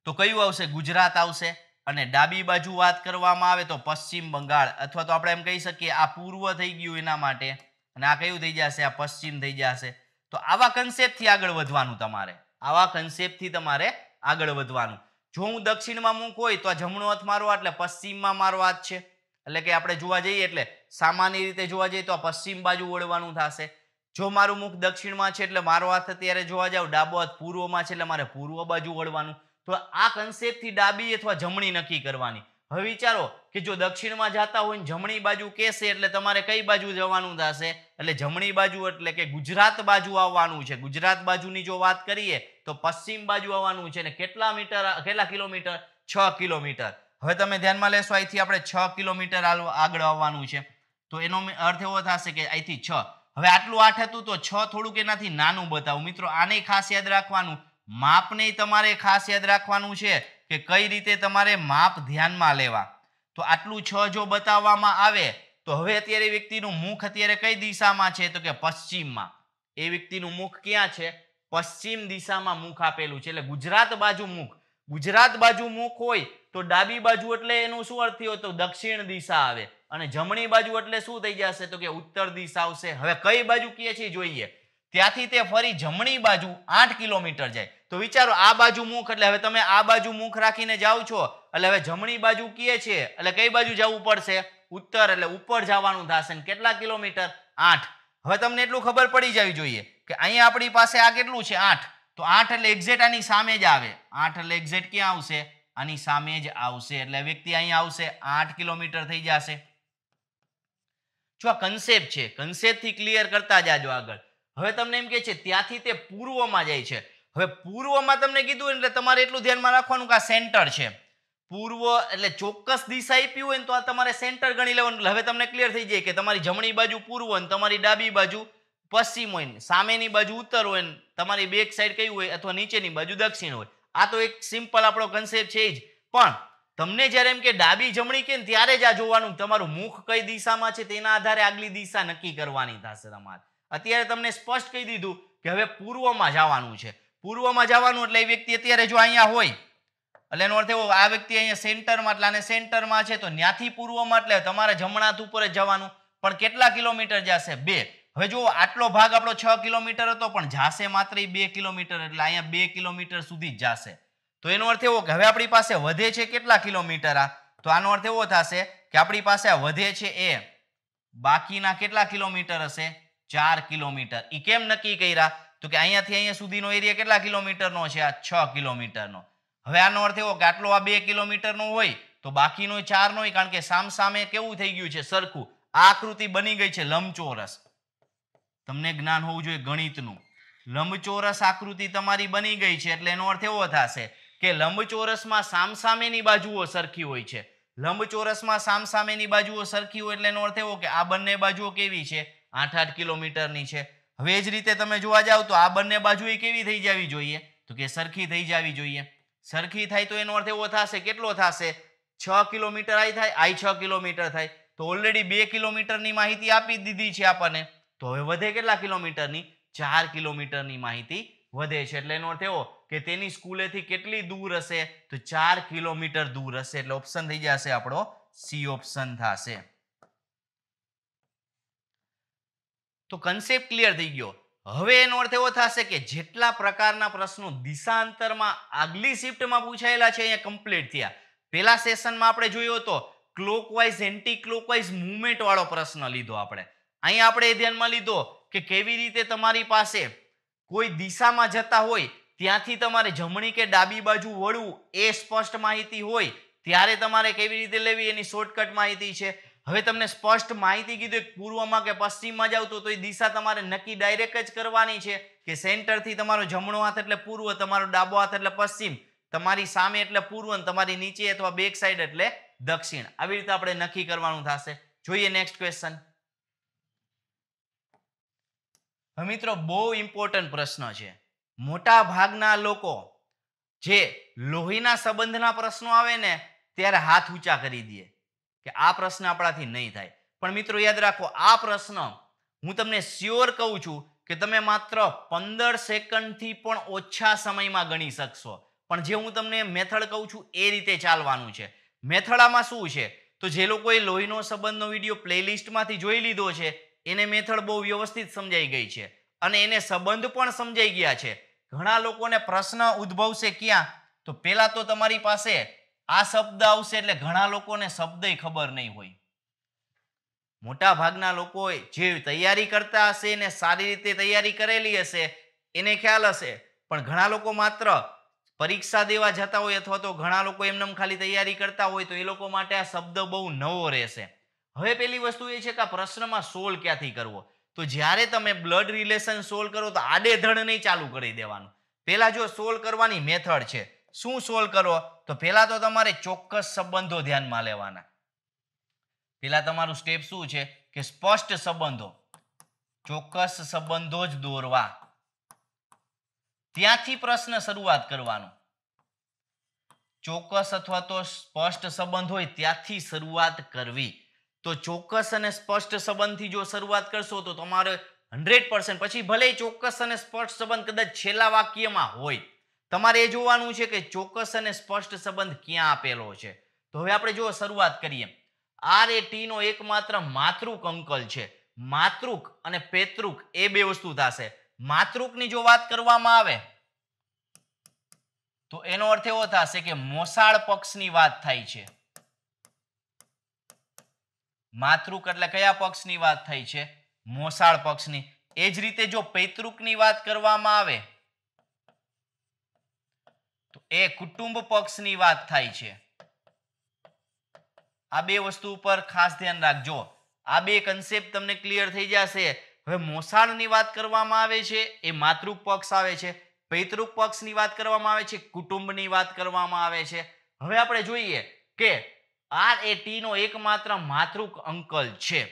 S1: તો કયું આવશે ગુજરાત આવશે અને ડાબી બાજુ વાત કરવામાં આવે તો પશ્ચિમ બંગાળ અથવા તો આપણે એમ કહી શકીએ આ પૂર્વ થઈ ગયું એના માટે અને આ કયું થઈ જશે આ પશ્ચિમ થઈ જશે તો આવા કન્સેપ્ટથી આગળ વધવાનું તમારે આવા કન્સેપ્ટથી તમારે આગળ વધવાનું જો હું દક્ષિણમાં મૂક હોય તો આ જમણો હાથ મારો એટલે પશ્ચિમમાં મારો હાથ છે એટલે કે આપણે જોવા જઈએ એટલે સામાન્ય રીતે જોવા જઈએ તો આ પશ્ચિમ બાજુ વળવાનું થશે જો મારું મુખ દક્ષિણમાં છે એટલે મારો હાથ અત્યારે જોવા જાવ ડાબો હાથ પૂર્વમાં છે એટલે મારે પૂર્વ બાજુ વળવાનું તો આ કન્સેપ્ટથી ડાબી અથવા જમણી નક્કી કરવાની હવે વિચારો કે જો દક્ષિણમાં જતા હોય ને જમણી બાજુ કહેશે એટલે તમારે કઈ બાજુ જવાનું થશે એટલે જમણી બાજુ એટલે કે ગુજરાત બાજુ આવવાનું છે ગુજરાત બાજુની જો વાત કરીએ તો પશ્ચિમ બાજુ આવવાનું છે ને કેટલા મીટર કેટલા કિલોમીટર છ કિલોમીટર હવે તમે ધ્યાનમાં લેશો અહીંથી આપણે છ કિલોમીટર આગળ આવવાનું છે તો એનો અર્થ એવો થશે કે અહીંથી છ હવે આટલું આઠ હતું તો છ થોડુંક એનાથી નાનું બતાવું મિત્રો આને ખાસ યાદ રાખવાનું માપને તમારે ખાસ યાદ રાખવાનું છે કે કઈ રીતે તમારે માપ ધ્યાનમાં લેવા તો આટલું છ જો બતાવવામાં આવે તો હવે અત્યારે વ્યક્તિનું મુખ અત્યારે કઈ દિશામાં છે તો કે પશ્ચિમમાં એ વ્યક્તિનું મુખ ક્યાં છે પશ્ચિમ દિશામાં મુખ આપેલું છે એટલે ગુજરાત બાજુ મુખ ગુજરાત બાજુ મુખ હોય તો ડાબી બાજુ એટલે એનું શું અર્થ થયો તો દક્ષિણ દિશા આવે અને જમણી બાજુ એટલે શું થઈ જશે તો કે ઉત્તર દિશા આવશે હવે કઈ બાજુ કહીએ છીએ જોઈએ ત્યાંથી તે ફરી જમણી બાજુ આઠ કિલોમીટર જાય તો વિચારો આ બાજુ મુખ એટલે હવે તમે આ બાજુ મુખ રાખીને જાઓ છો એટલે હવે જમણી બાજુ કીએ છે એટલે કઈ બાજુ જવું પડશે ઉત્તર એટલે ઉપર જવાનું થશે કેટલા કિલોમીટર આઠ હવે તમને એટલું ખબર પડી જવી જોઈએ કે અહીંયા આપણી પાસે આ કેટલું છે આઠ તો આઠ એટલે એક્ઝેટ આની સામે જ આવે આઠ એટલે એક્ઝેટ ક્યાં આવશે આની સામે જ આવશે એટલે વ્યક્તિ અહીંયા આવશે આઠ કિલોમીટર થઈ જશે જો આ કન્સેપ્ટ છે કન્સેપ્ટથી ક્લિયર કરતા જાજો આગળ હવે તમને એમ કે છે ત્યાંથી તે પૂર્વમાં જાય છે હવે પૂર્વમાં તમને કીધું એટલે તમારે એટલું ધ્યાનમાં રાખવાનું કે આ સેન્ટર છે પૂર્વ એટલે ચોક્કસ દિશા આપી હોય ને તો આ તમારે સેન્ટર ગણી લેવાનું હવે તમને ક્લિયર થઈ જાય કે તમારી જમણી બાજુ પૂર્વ અને તમારી ડાબી બાજુ પશ્ચિમ હોય ને સામેની બાજુ ઉત્તર હોય ને તમારી બેક સાઈડ કઈ હોય અથવા નીચેની બાજુ દક્ષિણ હોય આ તો એક સિમ્પલ આપણો કન્સેપ્ટ છે જ પણ તમને જ્યારે એમ કે ડાબી જમણી કે ત્યારે જ આ જોવાનું તમારું મુખ કઈ દિશામાં છે તેના આધારે આગલી દિશા નક્કી કરવાની થશે તમારે અત્યારે તમને સ્પષ્ટ કહી દીધું કે હવે પૂર્વમાં જવાનું છે પૂર્વમાં જવાનું એટલે એ વ્યક્તિ અત્યારે જો અહીંયા હોય એટલે એનો અર્થ એવો આ વ્યક્તિ અહીંયા સેન્ટરમાં એટલે આને સેન્ટરમાં છે તો ત્યાંથી પૂર્વમાં એટલે તમારે જમણાથ ઉપર જ જવાનું પણ કેટલા કિલોમીટર જશે બે હવે જુઓ આટલો ભાગ આપણો છ કિલોમીટર હતો પણ જાશે માત્ર એ બે કિલોમીટર એટલે અહીંયા બે કિલોમીટર સુધી જ જશે તો એનો અર્થ એવો કે હવે આપણી પાસે વધે છે કેટલા કિલોમીટર આ તો આનો અર્થ એવો થશે કે આપણી પાસે વધે છે એ બાકીના કેટલા કિલોમીટર હશે ચાર કિલોમીટર એ કેમ નક્કી કર્યા તો કે અહીંયાથી અહીંયા સુધીનો એરિયા કેટલા કિલોમીટરનો છે આ છ કિલોમીટરનો હવે આનો અર્થ એવો કે આટલો આ બે કિલોમીટરનો હોય તો બાકીનો ચારનો કારણ કે સામસામે કેવું થઈ ગયું છે સરખું આકૃતિ બની ગઈ છે લંબચોરસ તમને જ્ઞાન હોવું જોઈએ ગણિતનું લંબચોરસ આકૃતિ તમારી બની ગઈ છે એટલે એનો અર્થ એવો થશે કે લંબચોરસમાં સામસામેની બાજુઓ સરખી હોય છે લંબચોરસમાં સામસામેની બાજુઓ સરખી હોય એટલે એનો અર્થ એવો કે આ બંને બાજુઓ કેવી છે આઠ આઠ કિલોમીટરની છે હવે જ રીતે તમે જોવા જાવ તો આ બંને બાજુ કેવી થઈ જવી જોઈએ તો કે સરખી થઈ જવી જોઈએ સરખી થાય તો એનો અર્થ એવો થશે કેટલો થશે છ કિલોમીટર આઈ થાય આઈ છ કિલોમીટર થાય તો ઓલરેડી બે કિલોમીટરની માહિતી આપી દીધી છે આપણને તો હવે વધે કેટલા કિલોમીટરની ચાર કિલોમીટરની માહિતી વધે છે એટલે એનો અર્થ એવો કે તેની સ્કૂલેથી કેટલી દૂર હશે તો ચાર કિલોમીટર દૂર હશે એટલે ઓપ્શન થઈ જશે આપણો સી ઓપ્શન થશે તો કન્સેપ્ટ ક્લિયર થઈ ગયો હવે એનો અર્થ એવો થશે કે જેટલા પ્રકારના પ્રશ્નો દિશાંતરમાં આગલી શિફ્ટમાં પૂછાયેલા છે અહીંયા કમ્પ્લીટ થયા પહેલા સેશનમાં આપણે જોયો હતો ક્લોકવાઇઝ એન્ટી ક્લોકવાઇઝ મૂવમેન્ટ વાળો પ્રશ્ન લીધો આપણે અહીંયા આપણે એ ધ્યાનમાં લીધો કે કેવી રીતે તમારી પાસે કોઈ દિશામાં જતા હોય ત્યાંથી તમારે જમણી કે ડાબી બાજુ વળવું એ સ્પષ્ટ માહિતી હોય ત્યારે તમારે કેવી રીતે લેવી એની શોર્ટકટ માહિતી છે હવે તમને સ્પષ્ટ માહિતી કીધું પૂર્વમાં કે પશ્ચિમમાં જ તો એ દિશા તમારે નક્કી ડાયરેક્ટ જ કરવાની છે કે સેન્ટરથી તમારો જમણો હાથ એટલે પૂર્વ તમારો ડાબો હાથ એટલે પશ્ચિમ તમારી સામે એટલે પૂર્વ અને તમારી નીચે અથવા બેક સાઈડ એટલે દક્ષિણ આવી રીતે આપણે નક્કી કરવાનું થશે જોઈએ નેક્સ્ટ ક્વેશ્ચન હવે મિત્રો બહુ ઇમ્પોર્ટન્ટ પ્રશ્ન છે મોટા ભાગના લોકો જે લોહીના સંબંધના પ્રશ્નો આવે ને ત્યારે હાથ ઊંચા કરી દે કે આ પ્રશ્ન આપણાથી નહીં થાય પણ મિત્રો યાદ રાખો આ પ્રશ્ન હું તમને શ્યોર કહું છું કે તમે માત્ર પંદર સેકન્ડથી પણ ઓછા સમયમાં ગણી શકશો પણ જે હું તમને મેથડ કહું છું એ રીતે ચાલવાનું છે મેથડામાં શું છે તો જે લોકોએ લોહીનો સંબંધનો વિડીયો પ્લેલિસ્ટમાંથી જોઈ લીધો છે એને મેથડ બહુ વ્યવસ્થિત સમજાઈ ગઈ છે અને એને સંબંધ પણ સમજાઈ ગયા છે ઘણા લોકોને પ્રશ્ન ઉદ્ભવશે ક્યાં તો પહેલાં તો તમારી પાસે આ શબ્દ આવશે એટલે ઘણા લોકોને શબ્દ ખબર નહીં હોય મોટા ભાગના લોકો જે તૈયારી કરતા હશે એને સારી રીતે તૈયારી કરેલી હશે એને ખ્યાલ હશે પણ ઘણા લોકો માત્ર પરીક્ષા દેવા જતા હોય અથવા તો ઘણા લોકો એમને ખાલી તૈયારી કરતા હોય તો એ લોકો માટે આ શબ્દ બહુ નવો રહેશે હવે પેલી વસ્તુ એ છે કે આ પ્રશ્નમાં સોલ્વ ક્યાંથી કરવો તો જ્યારે તમે બ્લડ રિલેશન સોલ્વ કરો તો આડેધડ નહીં ચાલુ કરી દેવાનું પહેલાં જો સોલ્વ કરવાની મેથડ છે શું સોલ્વ કરો તો પહેલાં તો તમારે ચોક્કસ સંબંધો ધ્યાનમાં લેવાના પહેલાં તમારું સ્ટેપ શું છે કે સ્પષ્ટ સંબંધો ચોક્કસ સંબંધો જ દોરવા ત્યાંથી પ્રશ્ન શરૂઆત કરવાનો ચોક્કસ અથવા તો સ્પષ્ટ સંબંધ હોય ત્યાંથી શરૂઆત કરવી તો ચોક્કસ અને સ્પષ્ટ સંબંધથી જો શરૂઆત કરશો તો તમારે હંડ્રેડ પછી ભલે ચોક્કસ અને સ્પષ્ટ સંબંધ કદાચ છેલ્લા વાક્યમાં હોય તમારે એ જોવાનું છે કે ચોક્કસ અને સ્પષ્ટ સંબંધ ક્યાં આપેલો છે તો હવે આપણે જો શરૂઆત કરીએ આર એ ટીનો એકમાત્ર માતૃક અંકલ છે માતૃક અને પેતૃક એ બે વસ્તુ થશે માતૃકની જો વાત કરવામાં આવે તો એનો અર્થ એવો થશે કે મોસાળ પક્ષની વાત થાય છે માતૃક એટલે કયા પક્ષની વાત થઈ છે મોસાળ પક્ષની એ જ રીતે જો પૈતૃકની વાત કરવામાં આવે તો એ કુટુંબ પક્ષની વાત થાય છે આ બે વસ્તુ ઉપર ખાસ ધ્યાન રાખજો આ બે કન્સેપ્ટ તમને ક્લિયર થઈ જશે હવે મોસાળની વાત કરવામાં આવે છે એ માતૃ પક્ષ આવે છે પૈતૃક પક્ષની વાત કરવામાં આવે છે કુટુંબની વાત કરવામાં આવે છે હવે આપણે જોઈએ કે આર એ ટી નો એકમાત્ર માતૃક અંકલ છે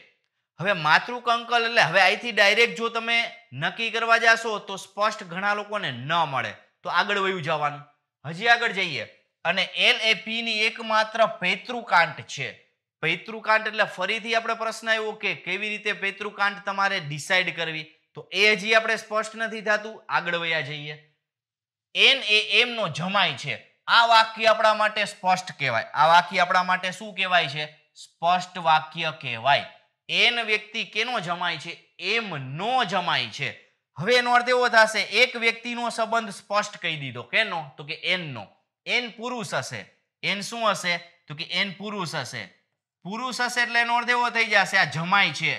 S1: હવે માતૃક અંકલ એટલે હવે અહીંથી ડાયરેક્ટ જો તમે નક્કી કરવા જશો તો સ્પષ્ટ ઘણા લોકોને ન મળે તો આગળ વયું જવાનું હજી આગળ જઈએ અને એલ એ પી ની એકમાત્ર પૈતૃકાંઠ છે પૈતૃકાંઠ એટલે ફરીથી આપણે પ્રશ્ન આવ્યો કે કેવી રીતે પૈતૃકાંઠ તમારે ડિસાઈડ કરવી તો એ હજી આપણે સ્પષ્ટ નથી થતું આગળ વયા જઈએ એન એ એમ નો જમાય છે આ વાક્ય આપણા માટે સ્પષ્ટ કહેવાય આ વાક્ય આપણા માટે શું કહેવાય છે સ્પષ્ટ વાક્ય કહેવાય એન વ્યક્તિ કેનો જમાય છે એમ નો જમાય છે હવે એનો અર્થ એવો થશે એક વ્યક્તિનો સંબંધ સ્પષ્ટ કહી દીધો કેનો તો કે એન નો એન પુરુષ હશે એન શું હશે તો કે એન પુરુષ હશે પુરુષ હશે એટલે એનો અર્થ એવો થઈ જશે આ જમાય છે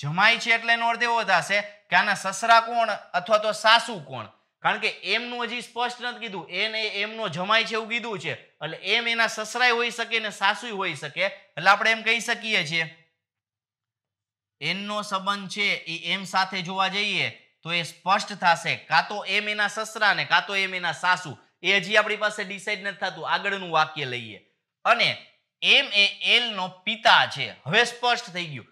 S1: જમાય છે એટલે એનો અર્થ એવો થશે કે આના સસરા કોણ અથવા તો સાસુ કોણ કારણ કે એમનું હજી સ્પષ્ટ નથી કીધું એને એમનો જમાય છે એવું કીધું છે એટલે એમ એના સસરાય હોઈ શકે ને સાસુય હોઈ શકે એટલે આપણે એમ કહી શકીએ છીએ એમનો સંબંધ છે એ એમ સાથે જોવા જઈએ તો એ સ્પષ્ટ થશે કાં તો એમ એના સસરા ને કાં તો એમ એના સાસુ એ હજી આપણી પાસે ડિસાઈડ નથી થતું આગળનું વાક્ય લઈએ અને એમ એ એલ નો પિતા છે હવે સ્પષ્ટ થઈ ગયું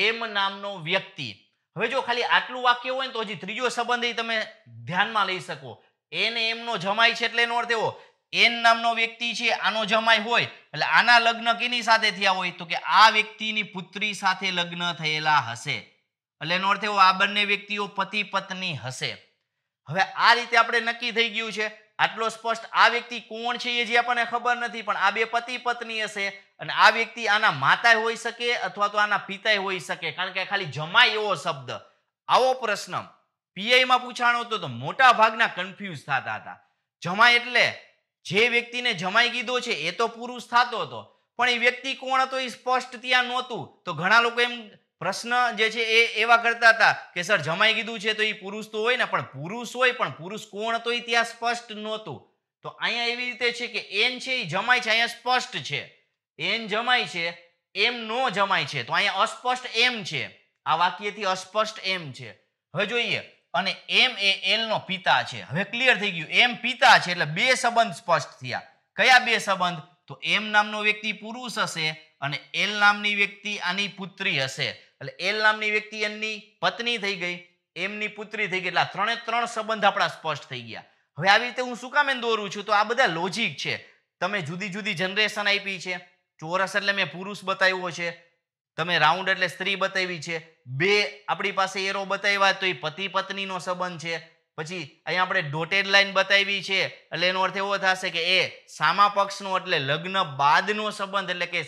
S1: એમ નામનો વ્યક્તિ હવે જો ખાલી આટલું વાક્ય હોય ને તો હજી ત્રીજો સંબંધ તમે ધ્યાનમાં લઈ શકો એન એમનો જમાય છે એટલે એનો અર્થ એવો એન નામનો વ્યક્તિ છે આનો જમાય હોય એટલે આના લગ્ન કેની સાથે થયા હોય તો કે આ વ્યક્તિની પુત્રી સાથે લગ્ન થયેલા હશે એટલે એનો અર્થ એવો આ બંને વ્યક્તિઓ પતિ પત્ની હશે હવે આ રીતે આપણે નક્કી થઈ ગયું છે આટલો સ્પષ્ટ આ વ્યક્તિ કોણ છે એ જે આપણને ખબર નથી પણ આ બે પતિ પત્ની હશે અને આ વ્યક્તિ આના માતા હોઈ શકે અથવા તો આના પિતા હોઈ શકે કારણ કે ખાલી જમાય એવો શબ્દ આવો પ્રશ્ન પીઆઈમાં પૂછાણો હતો તો મોટા ભાગના કન્ફ્યુઝ થતા હતા જમાય એટલે જે વ્યક્તિને જમાઈ કીધો છે એ તો પુરુષ થતો હતો પણ એ વ્યક્તિ કોણ હતો એ સ્પષ્ટ ત્યાં નહોતું તો ઘણા લોકો એમ પ્રશ્ન જે છે એ એવા કરતા હતા કે સર જમાઈ કીધું છે તો એ પુરુષ તો હોય ને પણ પુરુષ હોય પણ પુરુષ કોણ હતો એ ત્યાં સ્પષ્ટ નહોતું તો અહીંયા એવી રીતે છે કે એન છે એ જમાય છે અહીંયા સ્પષ્ટ છે એન જમાય છે એમ નો જમાય છે તો અહીંયા અસ્પષ્ટ એમ છે આ વાક્યથી અસ્પષ્ટ એમ છે હવે જોઈએ અને એમ એ એલ નો પિતા છે હવે ક્લિયર થઈ ગયું એમ પિતા છે એટલે બે સંબંધ સ્પષ્ટ થયા કયા બે સંબંધ તો એમ નામનો વ્યક્તિ પુરુષ હશે અને એલ નામની વ્યક્તિ આની પુત્રી હશે એટલે એલ નામની વ્યક્તિ એમની પત્ની થઈ ગઈ એમની પુત્રી થઈ ગઈ એટલે ત્રણે ત્રણ સંબંધ આપણા સ્પષ્ટ થઈ ગયા હવે આવી રીતે હું શું કામ એમ દોરું છું તો આ બધા લોજિક છે તમે જુદી જુદી જનરેશન આપી છે ચોરસ એટલે મેં પુરુષ બતાવ્યો છે તમે રાઉન્ડ એટલે સ્ત્રી બતાવી છે બે આપણી પાસે એરો બતાવ્યા તો એ પતિ પત્નીનો સંબંધ છે પછી અહીંયા આપણે ડોટેડ લાઈન બતાવી છે એટલે એનો અર્થ એવો થશે કે એ સામા પક્ષનો એટલે લગ્ન બાદનો સંબંધ એટલે કે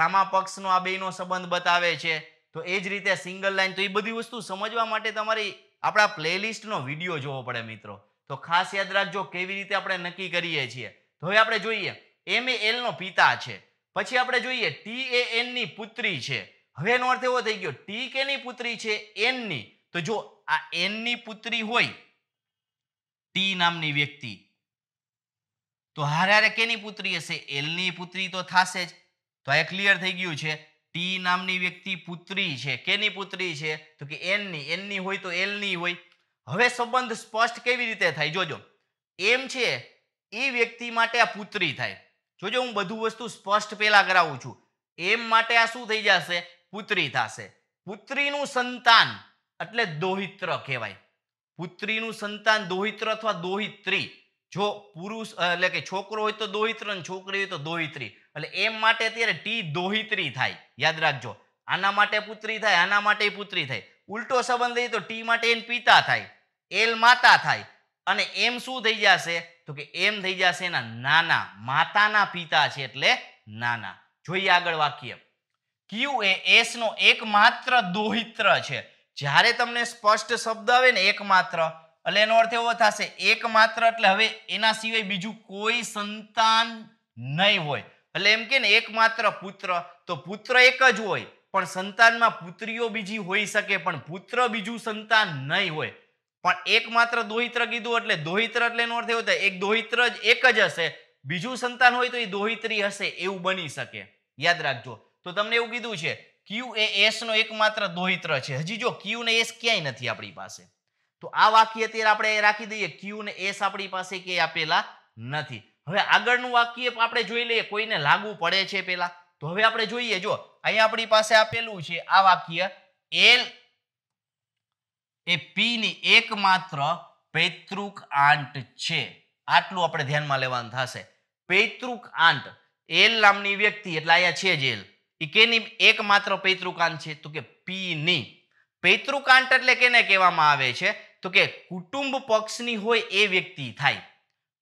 S1: સામા પક્ષનો આ બેનો સંબંધ બતાવે છે તો એ જ રીતે સિંગલ લાઇન તો એ બધી વસ્તુ સમજવા માટે તમારી આપણા પ્લેલિસ્ટનો વિડીયો જોવો પડે મિત્રો તો ખાસ યાદ રાખજો કેવી રીતે આપણે નક્કી કરીએ છીએ તો હવે આપણે જોઈએ એમ એ એલનો પિતા છે પછી આપણે જોઈએ ટી એ એનની પુત્રી છે હવે એનો અર્થ એવો થઈ ગયો ટી કેની પુત્રી છે એનની તો જો આ એનની પુત્રી હોય ટી નામની વ્યક્તિ તો હારે હારે કેની પુત્રી હશે એલની પુત્રી તો થશે જ તો આ ક્લિયર થઈ ગયું છે ટી નામની વ્યક્તિ પુત્રી છે કેની પુત્રી છે તો કે એનની એનની હોય તો એલની હોય હવે સંબંધ સ્પષ્ટ કેવી રીતે થાય જોજો એમ છે એ વ્યક્તિ માટે આ પુત્રી થાય જોજો હું બધું વસ્તુ સ્પષ્ટ પહેલા કરાવું છું એમ માટે આ શું થઈ જશે પુત્રી થશે પુત્રીનું સંતાન એટલે દોહિત્ર કહેવાય પુત્રીનું સંતાન દોહિત્ર અથવા દોહિત્રી જો પુરુષ એટલે કે છોકરો હોય તો દોહિત્ર અને છોકરી હોય તો દોહિત્રી એટલે એમ માટે અત્યારે ટી દોહિત્રી થાય યાદ રાખજો આના માટે પુત્રી થાય આના માટે પુત્રી થાય ઉલટો સંબંધ લઈએ તો ટી માટે એન પિતા થાય એલ માતા થાય અને એમ શું થઈ જશે તો કે એમ થઈ જશે એના નાના માતાના પિતા છે એટલે નાના જોઈએ આગળ વાક્ય ક્યુ એ એસ નો એકમાત્ર દોહિત્ર છે જ્યારે તમને સ્પષ્ટ શબ્દ આવે ને એકમાત્ર એટલે એનો અર્થ એવો થશે એકમાત્ર એટલે હવે એના સિવાય બીજું કોઈ સંતાન નહીં હોય એટલે એમ કે ને એકમાત્ર પુત્ર તો પુત્ર એક જ હોય પણ સંતાનમાં પુત્રીઓ બીજી હોઈ શકે પણ પુત્ર બીજું સંતાન નહીં હોય પણ એકમાત્ર દોહિત્ર કીધું એટલે દોહિત્ર એટલે એનો અર્થ એવો થાય એક દોહિત્ર જ એક જ હશે બીજું સંતાન હોય તો એ દોહિત્રી હશે એવું બની શકે યાદ રાખજો તો તમને એવું કીધું છે ક્યુ એ એસ નો એકમાત્ર દોહિત્ર છે હજી જો ક્યુ ને એસ ક્યાંય નથી આપણી પાસે તો આ વાક્ય અત્યારે આપણે રાખી દઈએ ક્યુ ને એસ આપણી પાસે કે આપેલા નથી હવે આગળનું વાક્ય આપણે જોઈ લઈએ કોઈને લાગુ પડે છે પેલા તો હવે આપણે જોઈએ જો અહીંયા આપણી પાસે આપેલું છે આ વાક્ય એલ એ પી ની એકમાત્ર પૈતૃક આંટ છે આટલું આપણે ધ્યાનમાં લેવાનું થશે પૈતૃક આંટ એલ નામની વ્યક્તિ એટલે અહીંયા છે જ એલ એ કેની એકમાત્ર પૈતૃકાંત છે તો કે પી ની પૈતૃકાંત એટલે કેને કહેવામાં આવે છે તો કે કુટુંબ પક્ષની હોય એ વ્યક્તિ થાય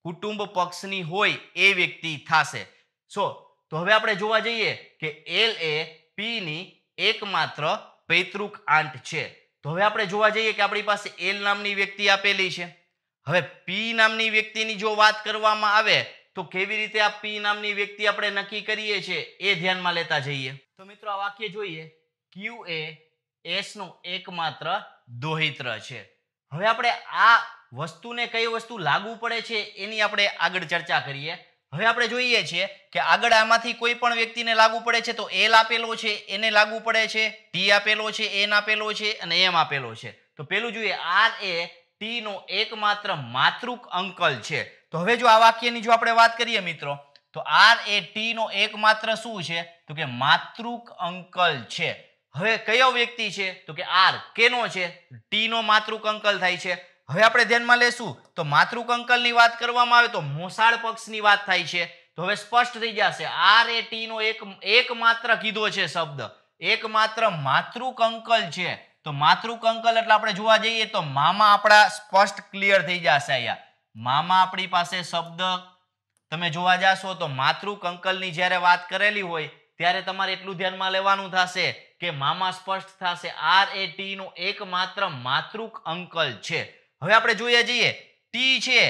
S1: કુટુંબ પક્ષની હોય એ વ્યક્તિ થશે સો તો હવે આપણે જોવા જઈએ કે એલ એ પીની એકમાત્ર પૈતૃક આંટ છે તો હવે આપણે જોવા જઈએ કે આપણી પાસે એલ નામની વ્યક્તિ આપેલી છે હવે પી નામની વ્યક્તિની જો વાત કરવામાં આવે તો કેવી રીતે આ પી નામની વ્યક્તિ આપણે નક્કી કરીએ છીએ એ ધ્યાનમાં લેતા જઈએ તો મિત્રો આ વાક્ય જોઈએ ક્યુ એ એસ એસનું એકમાત્ર દોહિત્ર છે હવે આપણે આ વસ્તુને કઈ વસ્તુ લાગુ પડે છે એની આપણે આગળ ચર્ચા કરીએ હવે આપણે જોઈએ છીએ કે આગળ આમાંથી કોઈ પણ વ્યક્તિને લાગુ પડે છે તો એલ આપેલો છે એને લાગુ પડે છે ટી આપેલો છે એન આપેલો છે અને એમ આપેલો છે તો પેલું જોઈએ આર એ ટી નો એકમાત્ર માતૃક અંકલ છે તો હવે જો આ વાક્યની જો આપણે વાત કરીએ મિત્રો તો આર એ ટી નો એકમાત્ર શું છે તો કે માતૃક અંકલ છે હવે કયો વ્યક્તિ છે તો કે આર કેનો છે ટી નો માતૃક થાય છે હવે આપણે ધ્યાનમાં લેશું તો માતૃક અંકલની વાત કરવામાં આવે તો મોસાળ પક્ષની વાત થાય છે તો હવે સ્પષ્ટ થઈ જશે આર એ ટી નો એક એકમાત્ર કીધો છે શબ્દ એકમાત્ર માતૃક અંકલ છે તો માતૃકંકલ એટલે આપણે જોવા જઈએ તો મામા આપણા સ્પષ્ટ ક્લિયર થઈ જશે અહીંયા મામા આપણી પાસે શબ્દ તમે જોવા જાશો તો માતૃક અંકલની જ્યારે વાત કરેલી હોય ત્યારે તમારે એટલું ધ્યાનમાં લેવાનું થશે કે મામા સ્પષ્ટ થશે આર એ ટી નું એકમાત્ર માતૃક અંકલ છે હવે આપણે જોઈએ જઈએ ટી છે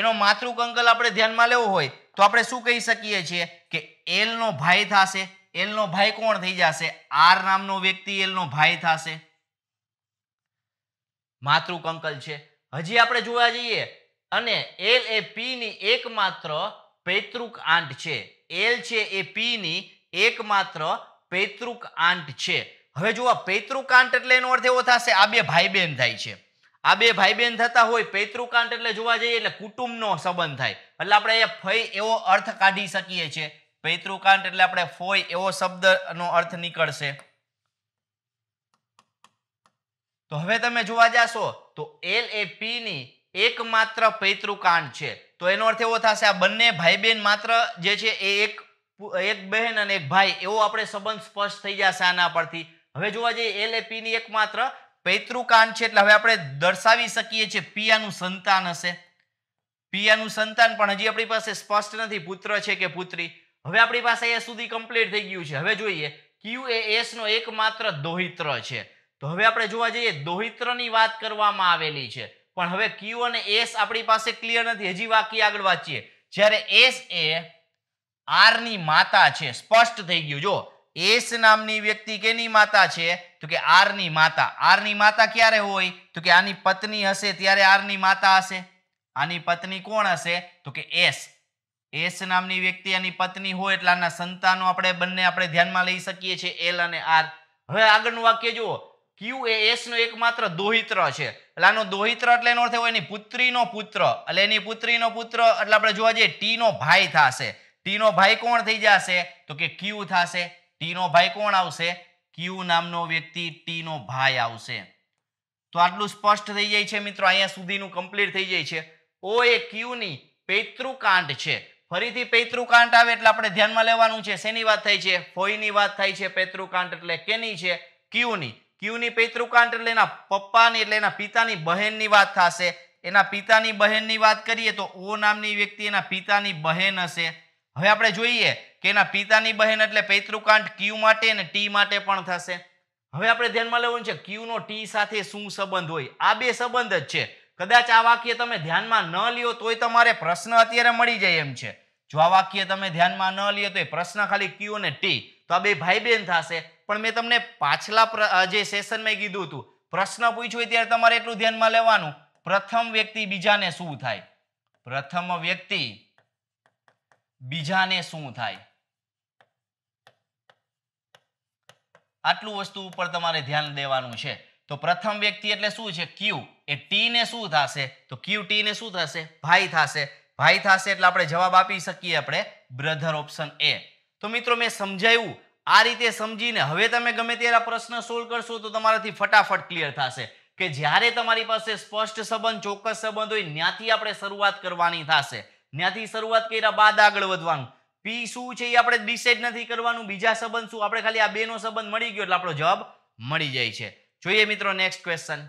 S1: એનો માતૃક અંકલ આપણે ધ્યાનમાં લેવો હોય તો આપણે શું કહી શકીએ છીએ કે એલ નો ભાઈ થશે એલ નો ભાઈ કોણ થઈ જશે આર નામનો વ્યક્તિ એલ નો ભાઈ થશે માતૃક અંકલ છે હજી આપણે જોવા જઈએ અને એલ એ પી ની એકમાત્ર પૈતૃક આંટ છે એલ છે એ પી ની એકમાત્ર પૈતૃક આંટ છે હવે જુઓ પૈતૃકાંટ એટલે એનો અર્થ એવો થશે આ બે ભાઈ બહેન થાય છે આ બે ભાઈ બહેન થતા હોય પૈતૃકાંટ એટલે જોવા જઈએ એટલે કુટુંબનો સંબંધ થાય એટલે આપણે એ ફઈ એવો અર્થ કાઢી શકીએ છીએ પૈતૃકાંટ એટલે આપણે ફોય એવો શબ્દનો અર્થ નીકળશે તો હવે તમે જોવા જાશો તો એલ એ પી ની એકમાત્ર પૈતૃકાંડ છે તો એનો અર્થ એવો થશે આ બંને ભાઈ બહેન માત્ર જે છે એ એક એક બહેન અને એક ભાઈ એવો આપણે સંબંધ સ્પષ્ટ થઈ જશે આના પરથી હવે જોવા જઈએ એલ એ ની એકમાત્ર પૈતૃકાંડ છે એટલે હવે આપણે દર્શાવી શકીએ છીએ પિયાનું સંતાન હશે પિયાનું સંતાન પણ હજી આપણી પાસે સ્પષ્ટ નથી પુત્ર છે કે પુત્રી હવે આપણી પાસે એ સુધી કમ્પ્લીટ થઈ ગયું છે હવે જોઈએ ક્યુ એ એસ નો એકમાત્ર દોહિત્ર છે તો હવે આપણે જોવા જઈએ દોહિત્રની વાત કરવામાં આવેલી છે પણ હવે ક્યુ અને એસ આપણી પાસે ક્લિયર નથી હજી વાક્ય આગળ વાંચીએ જ્યારે એસ એ આરની માતા છે સ્પષ્ટ થઈ ગયું જો એસ નામની વ્યક્તિ કેની માતા છે તો કે આરની માતા આરની માતા ક્યારે હોય તો કે આની પત્ની હશે ત્યારે આરની માતા હશે આની પત્ની કોણ હશે તો કે એસ એસ નામની વ્યક્તિ આની પત્ની હોય એટલે આના સંતાનો આપણે બંને આપણે ધ્યાનમાં લઈ શકીએ છીએ એલ અને આર હવે આગળનું વાક્ય જુઓ ક્યુ એ એસ નો એકમાત્ર દોહિત્ર છે એટલે આનો દોહિત્ર એટલે એનો અર્થ હોય એની પુત્રીનો પુત્ર એટલે એની પુત્રીનો પુત્ર એટલે આપણે જોવા જઈએ ટી નો ભાઈ થશે ટી નો ભાઈ કોણ થઈ જશે તો કે ક્યુ થશે ટી નો ભાઈ કોણ આવશે ક્યુ નામનો વ્યક્તિ ટી નો ભાઈ આવશે તો આટલું સ્પષ્ટ થઈ જાય છે મિત્રો અહીંયા સુધીનું કમ્પ્લીટ થઈ જાય છે ઓ એ ક્યુની પૈતૃકાંડ છે ફરીથી પૈતૃકાંડ આવે એટલે આપણે ધ્યાનમાં લેવાનું છે શેની વાત થઈ છે ફોઈની વાત થાય છે પૈતૃકાંડ એટલે કેની છે ક્યુની ક્યુની પૈતૃકાંડ એટલે એના પપ્પાની એટલે એના પિતાની બહેનની વાત થશે એના પિતાની બહેનની વાત કરીએ તો ઓ નામની વ્યક્તિ એના પિતાની બહેન હશે હવે આપણે જોઈએ કે એના પિતાની બહેન એટલે પૈતૃકાંડ ક્યુ માટે અને ટી માટે પણ થશે હવે આપણે ધ્યાનમાં લેવાનું છે ક્યુનો ટી સાથે શું સંબંધ હોય આ બે સંબંધ જ છે કદાચ આ વાક્ય તમે ધ્યાનમાં ન લ્યો તોય તમારે પ્રશ્ન અત્યારે મળી જાય એમ છે જો આ વાક્ય તમે ધ્યાનમાં ન લ્યો તો એ પ્રશ્ન ખાલી ક્યુ અને ટી તો આ બે ભાઈ બહેન થશે પણ મેં તમને પાછલા જે સેશન મેં કીધું હતું પ્રશ્ન પૂછ્યો હોય ત્યારે તમારે એટલું ધ્યાનમાં લેવાનું પ્રથમ વ્યક્તિ બીજાને શું થાય પ્રથમ વ્યક્તિ બીજાને શું થાય આટલું વસ્તુ ઉપર તમારે ધ્યાન દેવાનું છે તો પ્રથમ વ્યક્તિ એટલે શું છે ક્યુ એ ટી ને શું થશે તો ક્યુ ટી ને શું થશે ભાઈ થશે ભાઈ થશે એટલે આપણે જવાબ આપી શકીએ આપણે બ્રધર ઓપ્શન એ તો મિત્રો મેં સમજાયું આ રીતે સમજીને હવે તમે ગમે ત્યારે પ્રશ્ન સોલ્વ કરશો તો તમારાથી ફટાફટ ક્લિયર થશે કે જ્યારે તમારી પાસે સ્પષ્ટ સંબંધ ચોક્કસ સંબંધ હોય ત્યાંથી આપણે શરૂઆત કરવાની થશે ત્યાંથી શરૂઆત કર્યા બાદ આગળ વધવાનું પી શું છે એ આપણે ડિસાઇડ નથી કરવાનું બીજા સંબંધ શું આપણે ખાલી આ બેનો સંબંધ મળી ગયો એટલે આપણો જવાબ મળી જાય છે જોઈએ મિત્રો નેક્સ્ટ ક્વેશ્ચન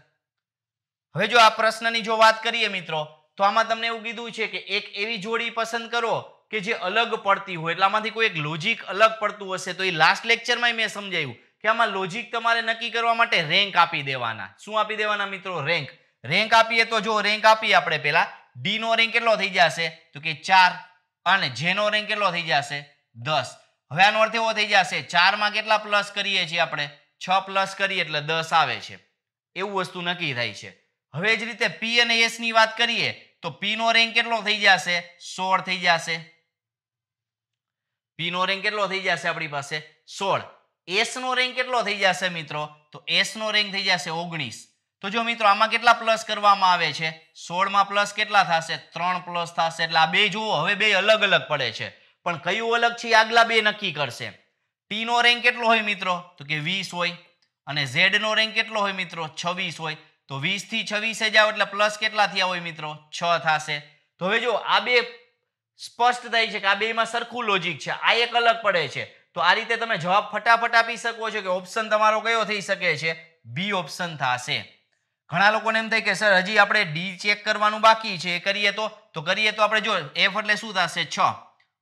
S1: હવે જો આ પ્રશ્નની જો વાત કરીએ મિત્રો તો આમાં તમને એવું કીધું છે કે એક એવી જોડી પસંદ કરો કે જે અલગ પડતી હોય એટલામાંથી કોઈ એક લોજિક અલગ પડતું હશે તો એ લાસ્ટ લેક્ચરમાં મેં સમજાવ્યું કે આમાં લોજિક તમારે નક્કી કરવા માટે રેન્ક આપી દેવાના શું આપી દેવાના મિત્રો રેન્ક રેન્ક આપીએ તો જો રેન્ક આપીએ આપણે પહેલા ડી નો રેન્ક કેટલો થઈ જશે તો કે ચાર અને જે નો રેન્ક કેટલો થઈ જશે દસ હવે આનો અર્થ એવો થઈ જશે ચારમાં કેટલા પ્લસ કરીએ છીએ આપણે છ પ્લસ કરીએ એટલે દસ આવે છે એવું વસ્તુ નક્કી થાય છે હવે જ રીતે પી અને એસ ની વાત કરીએ તો પી નો રેન્ક કેટલો થઈ જશે સોળ થઈ જશે પી નો રેન્ક કેટલો થઈ જશે આપણી પાસે સોળ એસ નો રેન્ક કેટલો થઈ જશે મિત્રો તો એસ નો રેન્ક થઈ જશે ઓગણીસ તો જો મિત્રો આમાં કેટલા પ્લસ કરવામાં આવે છે સોળમાં પ્લસ કેટલા થશે ત્રણ પ્લસ થશે એટલે આ બે જુઓ હવે બે અલગ અલગ પડે છે પણ કયું અલગ છે આગલા બે નક્કી કરશે ટી નો રેન્ક કેટલો હોય મિત્રો તો કે વીસ હોય અને ઝેડ નો રેન્ક કેટલો હોય મિત્રો છવ્વીસ હોય તો વીસ થી જ જાઓ એટલે પ્લસ કેટલા થયા હોય મિત્રો છ થશે તો હવે જો આ બે સ્પષ્ટ થાય છે કે આ બે બેમાં સરખું લોજિક છે આ એક અલગ પડે છે તો આ રીતે તમે જવાબ ફટાફટ આપી શકો છો કે ઓપ્શન તમારો કયો થઈ શકે છે બી ઓપ્શન થશે ઘણા લોકોને એમ થાય કે સર હજી આપણે ડી ચેક કરવાનું બાકી છે એ કરીએ તો તો કરીએ તો આપણે જો એફ એટલે શું થશે છ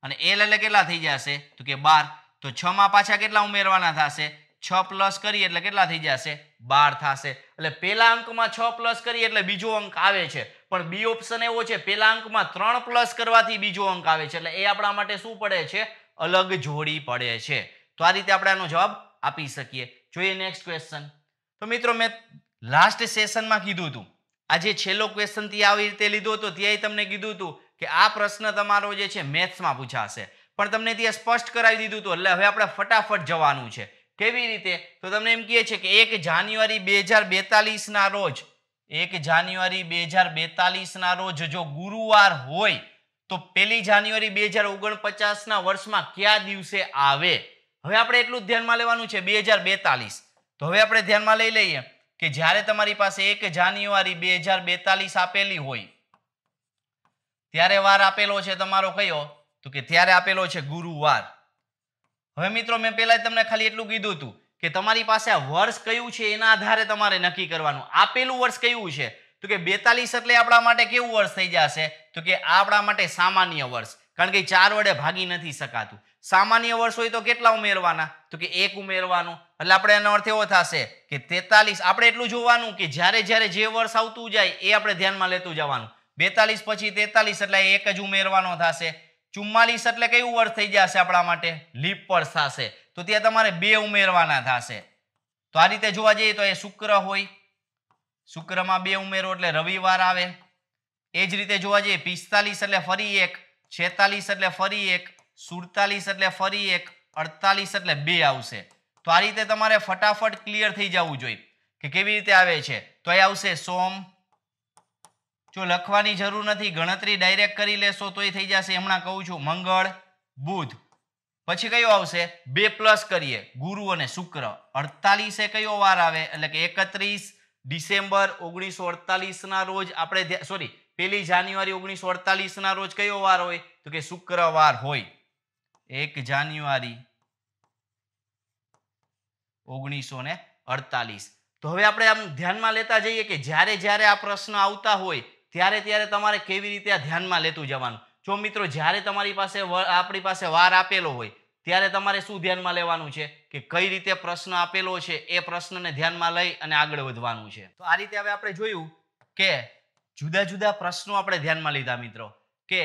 S1: અને એલ એટલે કેટલા થઈ જશે તો કે બાર તો છમાં પાછા કેટલા ઉમેરવાના થશે છ પ્લસ કરીએ એટલે કેટલા થઈ જશે બાર થશે એટલે પહેલા અંકમાં છ પ્લસ કરીએ એટલે બીજો અંક આવે છે પણ બી ઓપ્શન એવો છે પહેલા અંકમાં ત્રણ પ્લસ કરવાથી બીજો અંક આવે છે એટલે એ આપણા માટે શું પડે છે અલગ જોડી પડે છે તો આ રીતે આપણે આનો જવાબ આપી શકીએ જોઈએ નેક્સ્ટ ક્વેશ્ચન તો મિત્રો મેં લાસ્ટ સેશનમાં કીધું હતું આજે છેલ્લો ક્વેશ્ચન થી આવી રીતે લીધો હતો ત્યાં તમને કીધું હતું કે આ પ્રશ્ન તમારો જે છે મેથ્સમાં પૂછાશે પણ તમને ત્યાં સ્પષ્ટ કરાવી દીધું હતું એટલે હવે આપણે ફટાફટ જવાનું છે કેવી રીતે તો તમને એમ કહે છે કે એક જાન્યુઆરી બે હજાર બેતાલીસના રોજ એક જાન્યુઆરી બે હજાર બેતાલીસના રોજ જો ગુરુવાર હોય તો પેલી જાન્યુઆરી બે હજાર ઓગણપચાસના વર્ષમાં કયા દિવસે આવે હવે આપણે એટલું જ ધ્યાનમાં લેવાનું છે બે હજાર બેતાલીસ તો હવે આપણે ધ્યાનમાં લઈ લઈએ કે જ્યારે તમારી પાસે એક જાન્યુઆરી બે હજાર બેતાલીસ આપેલી હોય ત્યારે વાર આપેલો છે તમારો કયો તો કે ત્યારે આપેલો છે ગુરુવાર હવે મિત્રો મેં પહેલા તમને ખાલી એટલું કીધું હતું કે તમારી પાસે આ વર્ષ કયું છે એના આધારે તમારે નક્કી કરવાનું આપેલું વર્ષ કયું છે તો કે બેતાલીસ એટલે આપણા માટે કેવું વર્ષ થઈ જશે તો કે આપણા માટે સામાન્ય વર્ષ કારણ કે ચાર વડે ભાગી નથી શકાતું સામાન્ય વર્ષ હોય તો કેટલા ઉમેરવાના તો કે એક ઉમેરવાનું એટલે આપણે એનો અર્થ એવો થશે કે તેતાલીસ આપણે એટલું જોવાનું કે જ્યારે જ્યારે જે વર્ષ આવતું જાય એ આપણે ધ્યાનમાં લેતું જવાનું બેતાલીસ પછી તેતાલીસ એટલે એક જ ઉમેરવાનો થશે ચુમ્માલીસ એટલે કયું વર્ષ થઈ જશે આપણા માટે લીપ વર્ષ થશે તો ત્યાં તમારે બે ઉમેરવાના થશે તો આ રીતે જોવા જઈએ તો એ શુક્ર હોય શુક્રમાં બે ઉમેરો એટલે રવિવાર આવે એ જ રીતે જોવા જઈએ પિસ્તાલીસ એટલે ફરી એક છેતાલીસ એટલે ફરી એક સુડતાલીસ એટલે ફરી એક અડતાલીસ એટલે બે આવશે તો આ રીતે તમારે ફટાફટ ક્લિયર થઈ જવું જોઈએ કે કેવી રીતે આવે છે તો એ આવશે સોમ જો લખવાની જરૂર નથી ગણતરી ડાયરેક્ટ કરી લેશો તો એ થઈ જશે હમણાં કહું છું મંગળ બુધ પછી કયો આવશે બે પ્લસ કરીએ ગુરુ અને શુક્ર અડતાલીસે કયો વાર આવે એટલે કે એકત્રીસ ડિસેમ્બર ઓગણીસો અડતાલીસના રોજ આપણે સોરી પેલી જાન્યુઆરી ઓગણીસો અડતાલીસના રોજ કયો વાર હોય તો કે શુક્રવાર હોય એક જાન્યુઆરી ઓગણીસો ને અડતાલીસ તો હવે આપણે આમ ધ્યાનમાં લેતા જઈએ કે જ્યારે જ્યારે આ પ્રશ્ન આવતા હોય ત્યારે ત્યારે તમારે કેવી રીતે આ ધ્યાનમાં લેતું જવાનું જો મિત્રો જ્યારે તમારી પાસે આપણી પાસે વાર આપેલો હોય ત્યારે તમારે શું ધ્યાનમાં લેવાનું છે કે કઈ રીતે પ્રશ્ન આપેલો છે એ પ્રશ્નને ધ્યાનમાં લઈ અને આગળ વધવાનું છે તો આ રીતે હવે આપણે જોયું કે જુદા જુદા પ્રશ્નો આપણે ધ્યાનમાં લીધા મિત્રો કે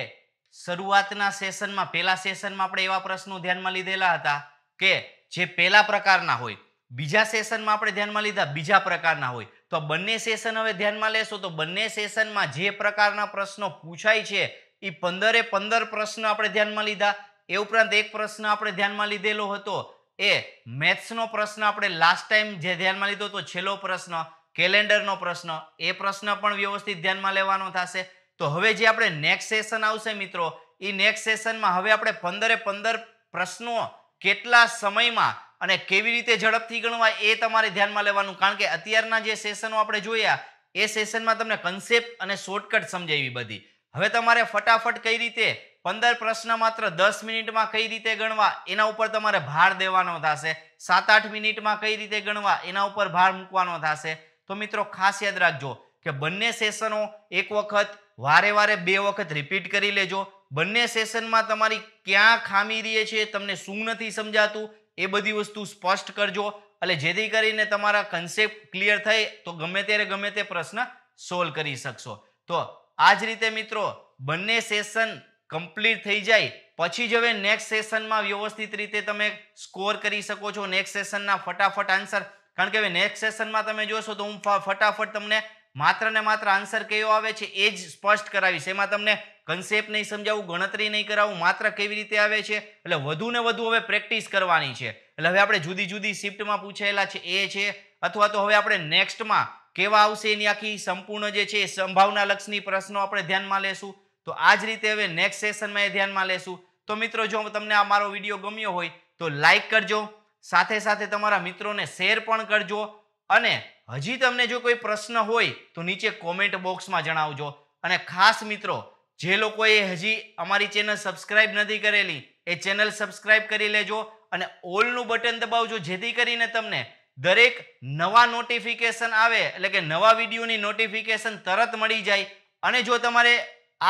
S1: શરૂઆતના સેશનમાં પહેલા સેશનમાં આપણે એવા પ્રશ્નો ધ્યાનમાં લીધેલા હતા કે જે પહેલા પ્રકારના હોય બીજા સેશનમાં આપણે ધ્યાનમાં લીધા બીજા પ્રકારના હોય તો બંને સેશન હવે ધ્યાનમાં લેશો તો બંને સેશનમાં જે પ્રકારના પ્રશ્નો પૂછાય છે એ પંદરે પંદર પ્રશ્ન આપણે ધ્યાનમાં લીધા એ ઉપરાંત એક પ્રશ્ન આપણે ધ્યાનમાં લીધેલો હતો એ મેથ્સનો પ્રશ્ન આપણે લાસ્ટ ટાઈમ જે ધ્યાનમાં લીધો હતો છેલ્લો પ્રશ્ન કેલેન્ડરનો પ્રશ્ન એ પ્રશ્ન પણ વ્યવસ્થિત ધ્યાનમાં લેવાનો થશે તો હવે જે આપણે નેક્સ્ટ સેશન આવશે મિત્રો એ નેક્સ્ટ સેશનમાં હવે આપણે પંદરે પંદર પ્રશ્નો કેટલા સમયમાં અને કેવી રીતે ઝડપથી ગણવા એ તમારે ધ્યાનમાં લેવાનું કારણ કે અત્યારના જે સેશનો આપણે જોયા એ સેશનમાં તમને કન્સેપ્ટ અને શોર્ટકટ સમજાવી બધી હવે તમારે ફટાફટ કઈ રીતે પંદર પ્રશ્ન માત્ર દસ મિનિટમાં કઈ રીતે ગણવા એના ઉપર તમારે ભાર દેવાનો થશે સાત આઠ મિનિટમાં કઈ રીતે ગણવા એના ઉપર ભાર મૂકવાનો થશે તો મિત્રો ખાસ યાદ રાખજો કે બંને સેશનો એક વખત વારે વારે બે વખત રિપીટ કરી લેજો બંને સેશનમાં તમારી ક્યાં ખામી રહી છે તમને શું નથી સમજાતું એ બધી વસ્તુ સ્પષ્ટ કરજો એટલે જેથી કરીને તમારા કન્સેપ્ટ ક્લિયર થાય તો ગમે ત્યારે ગમે તે પ્રશ્ન સોલ્વ કરી શકશો તો આ જ રીતે મિત્રો બંને સેશન કમ્પ્લીટ થઈ જાય પછી જ હવે નેક્સ્ટ સેશનમાં વ્યવસ્થિત રીતે તમે સ્કોર કરી શકો છો નેક્સ્ટ સેશનના ફટાફટ આન્સર કારણ કે હવે નેક્સ્ટ સેશનમાં તમે જોશો તો હું ફટાફટ તમને માત્ર ને માત્ર આન્સર કયો આવે છે એ જ સ્પષ્ટ કરાવીશ એમાં તમને કન્સેપ્ટ નહીં સમજાવું ગણતરી નહીં કરાવું માત્ર કેવી રીતે આવે છે એટલે વધુ ને વધુ હવે પ્રેક્ટિસ કરવાની છે એટલે હવે આપણે જુદી જુદી શિફ્ટમાં પૂછાયેલા છે એ છે અથવા તો હવે આપણે નેક્સ્ટમાં કેવા આવશે એની આખી સંપૂર્ણ જે છે એ સંભાવના લક્ષની પ્રશ્નો આપણે ધ્યાનમાં લેશું તો આ જ રીતે હવે નેક્સ્ટ સેશનમાં એ ધ્યાનમાં લેશું તો મિત્રો જો તમને આ મારો વિડીયો ગમ્યો હોય તો લાઇક કરજો સાથે સાથે તમારા મિત્રોને શેર પણ કરજો અને હજી તમને જો કોઈ પ્રશ્ન હોય તો નીચે કોમેન્ટ બોક્સમાં જણાવજો અને ખાસ મિત્રો જે લોકોએ હજી અમારી ચેનલ સબસ્ક્રાઇબ નથી કરેલી એ ચેનલ સબસ્ક્રાઇબ કરી લેજો અને ઓલનું બટન દબાવજો જેથી કરીને તમને દરેક નવા નોટિફિકેશન આવે એટલે કે નવા વિડીયોની નોટિફિકેશન તરત મળી જાય અને જો તમારે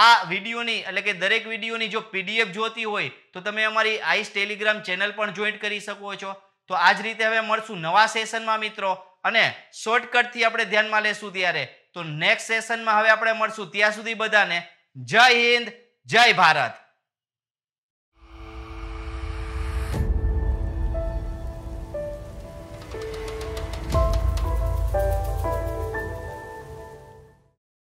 S1: આ વિડીયોની એટલે કે દરેક વિડીયોની જો પીડીએફ જોતી હોય તો તમે અમારી આઈસ ટેલિગ્રામ ચેનલ પણ જોઈન્ટ કરી શકો છો તો આ જ રીતે હવે મળશું નવા સેશનમાં મિત્રો અને શોર્ટકટથી આપણે ધ્યાનમાં લેશું ત્યારે તો નેક્સ્ટ સેશનમાં હવે આપણે મળશું ત્યાં સુધી બધાને જય હિન્દ જય ભારત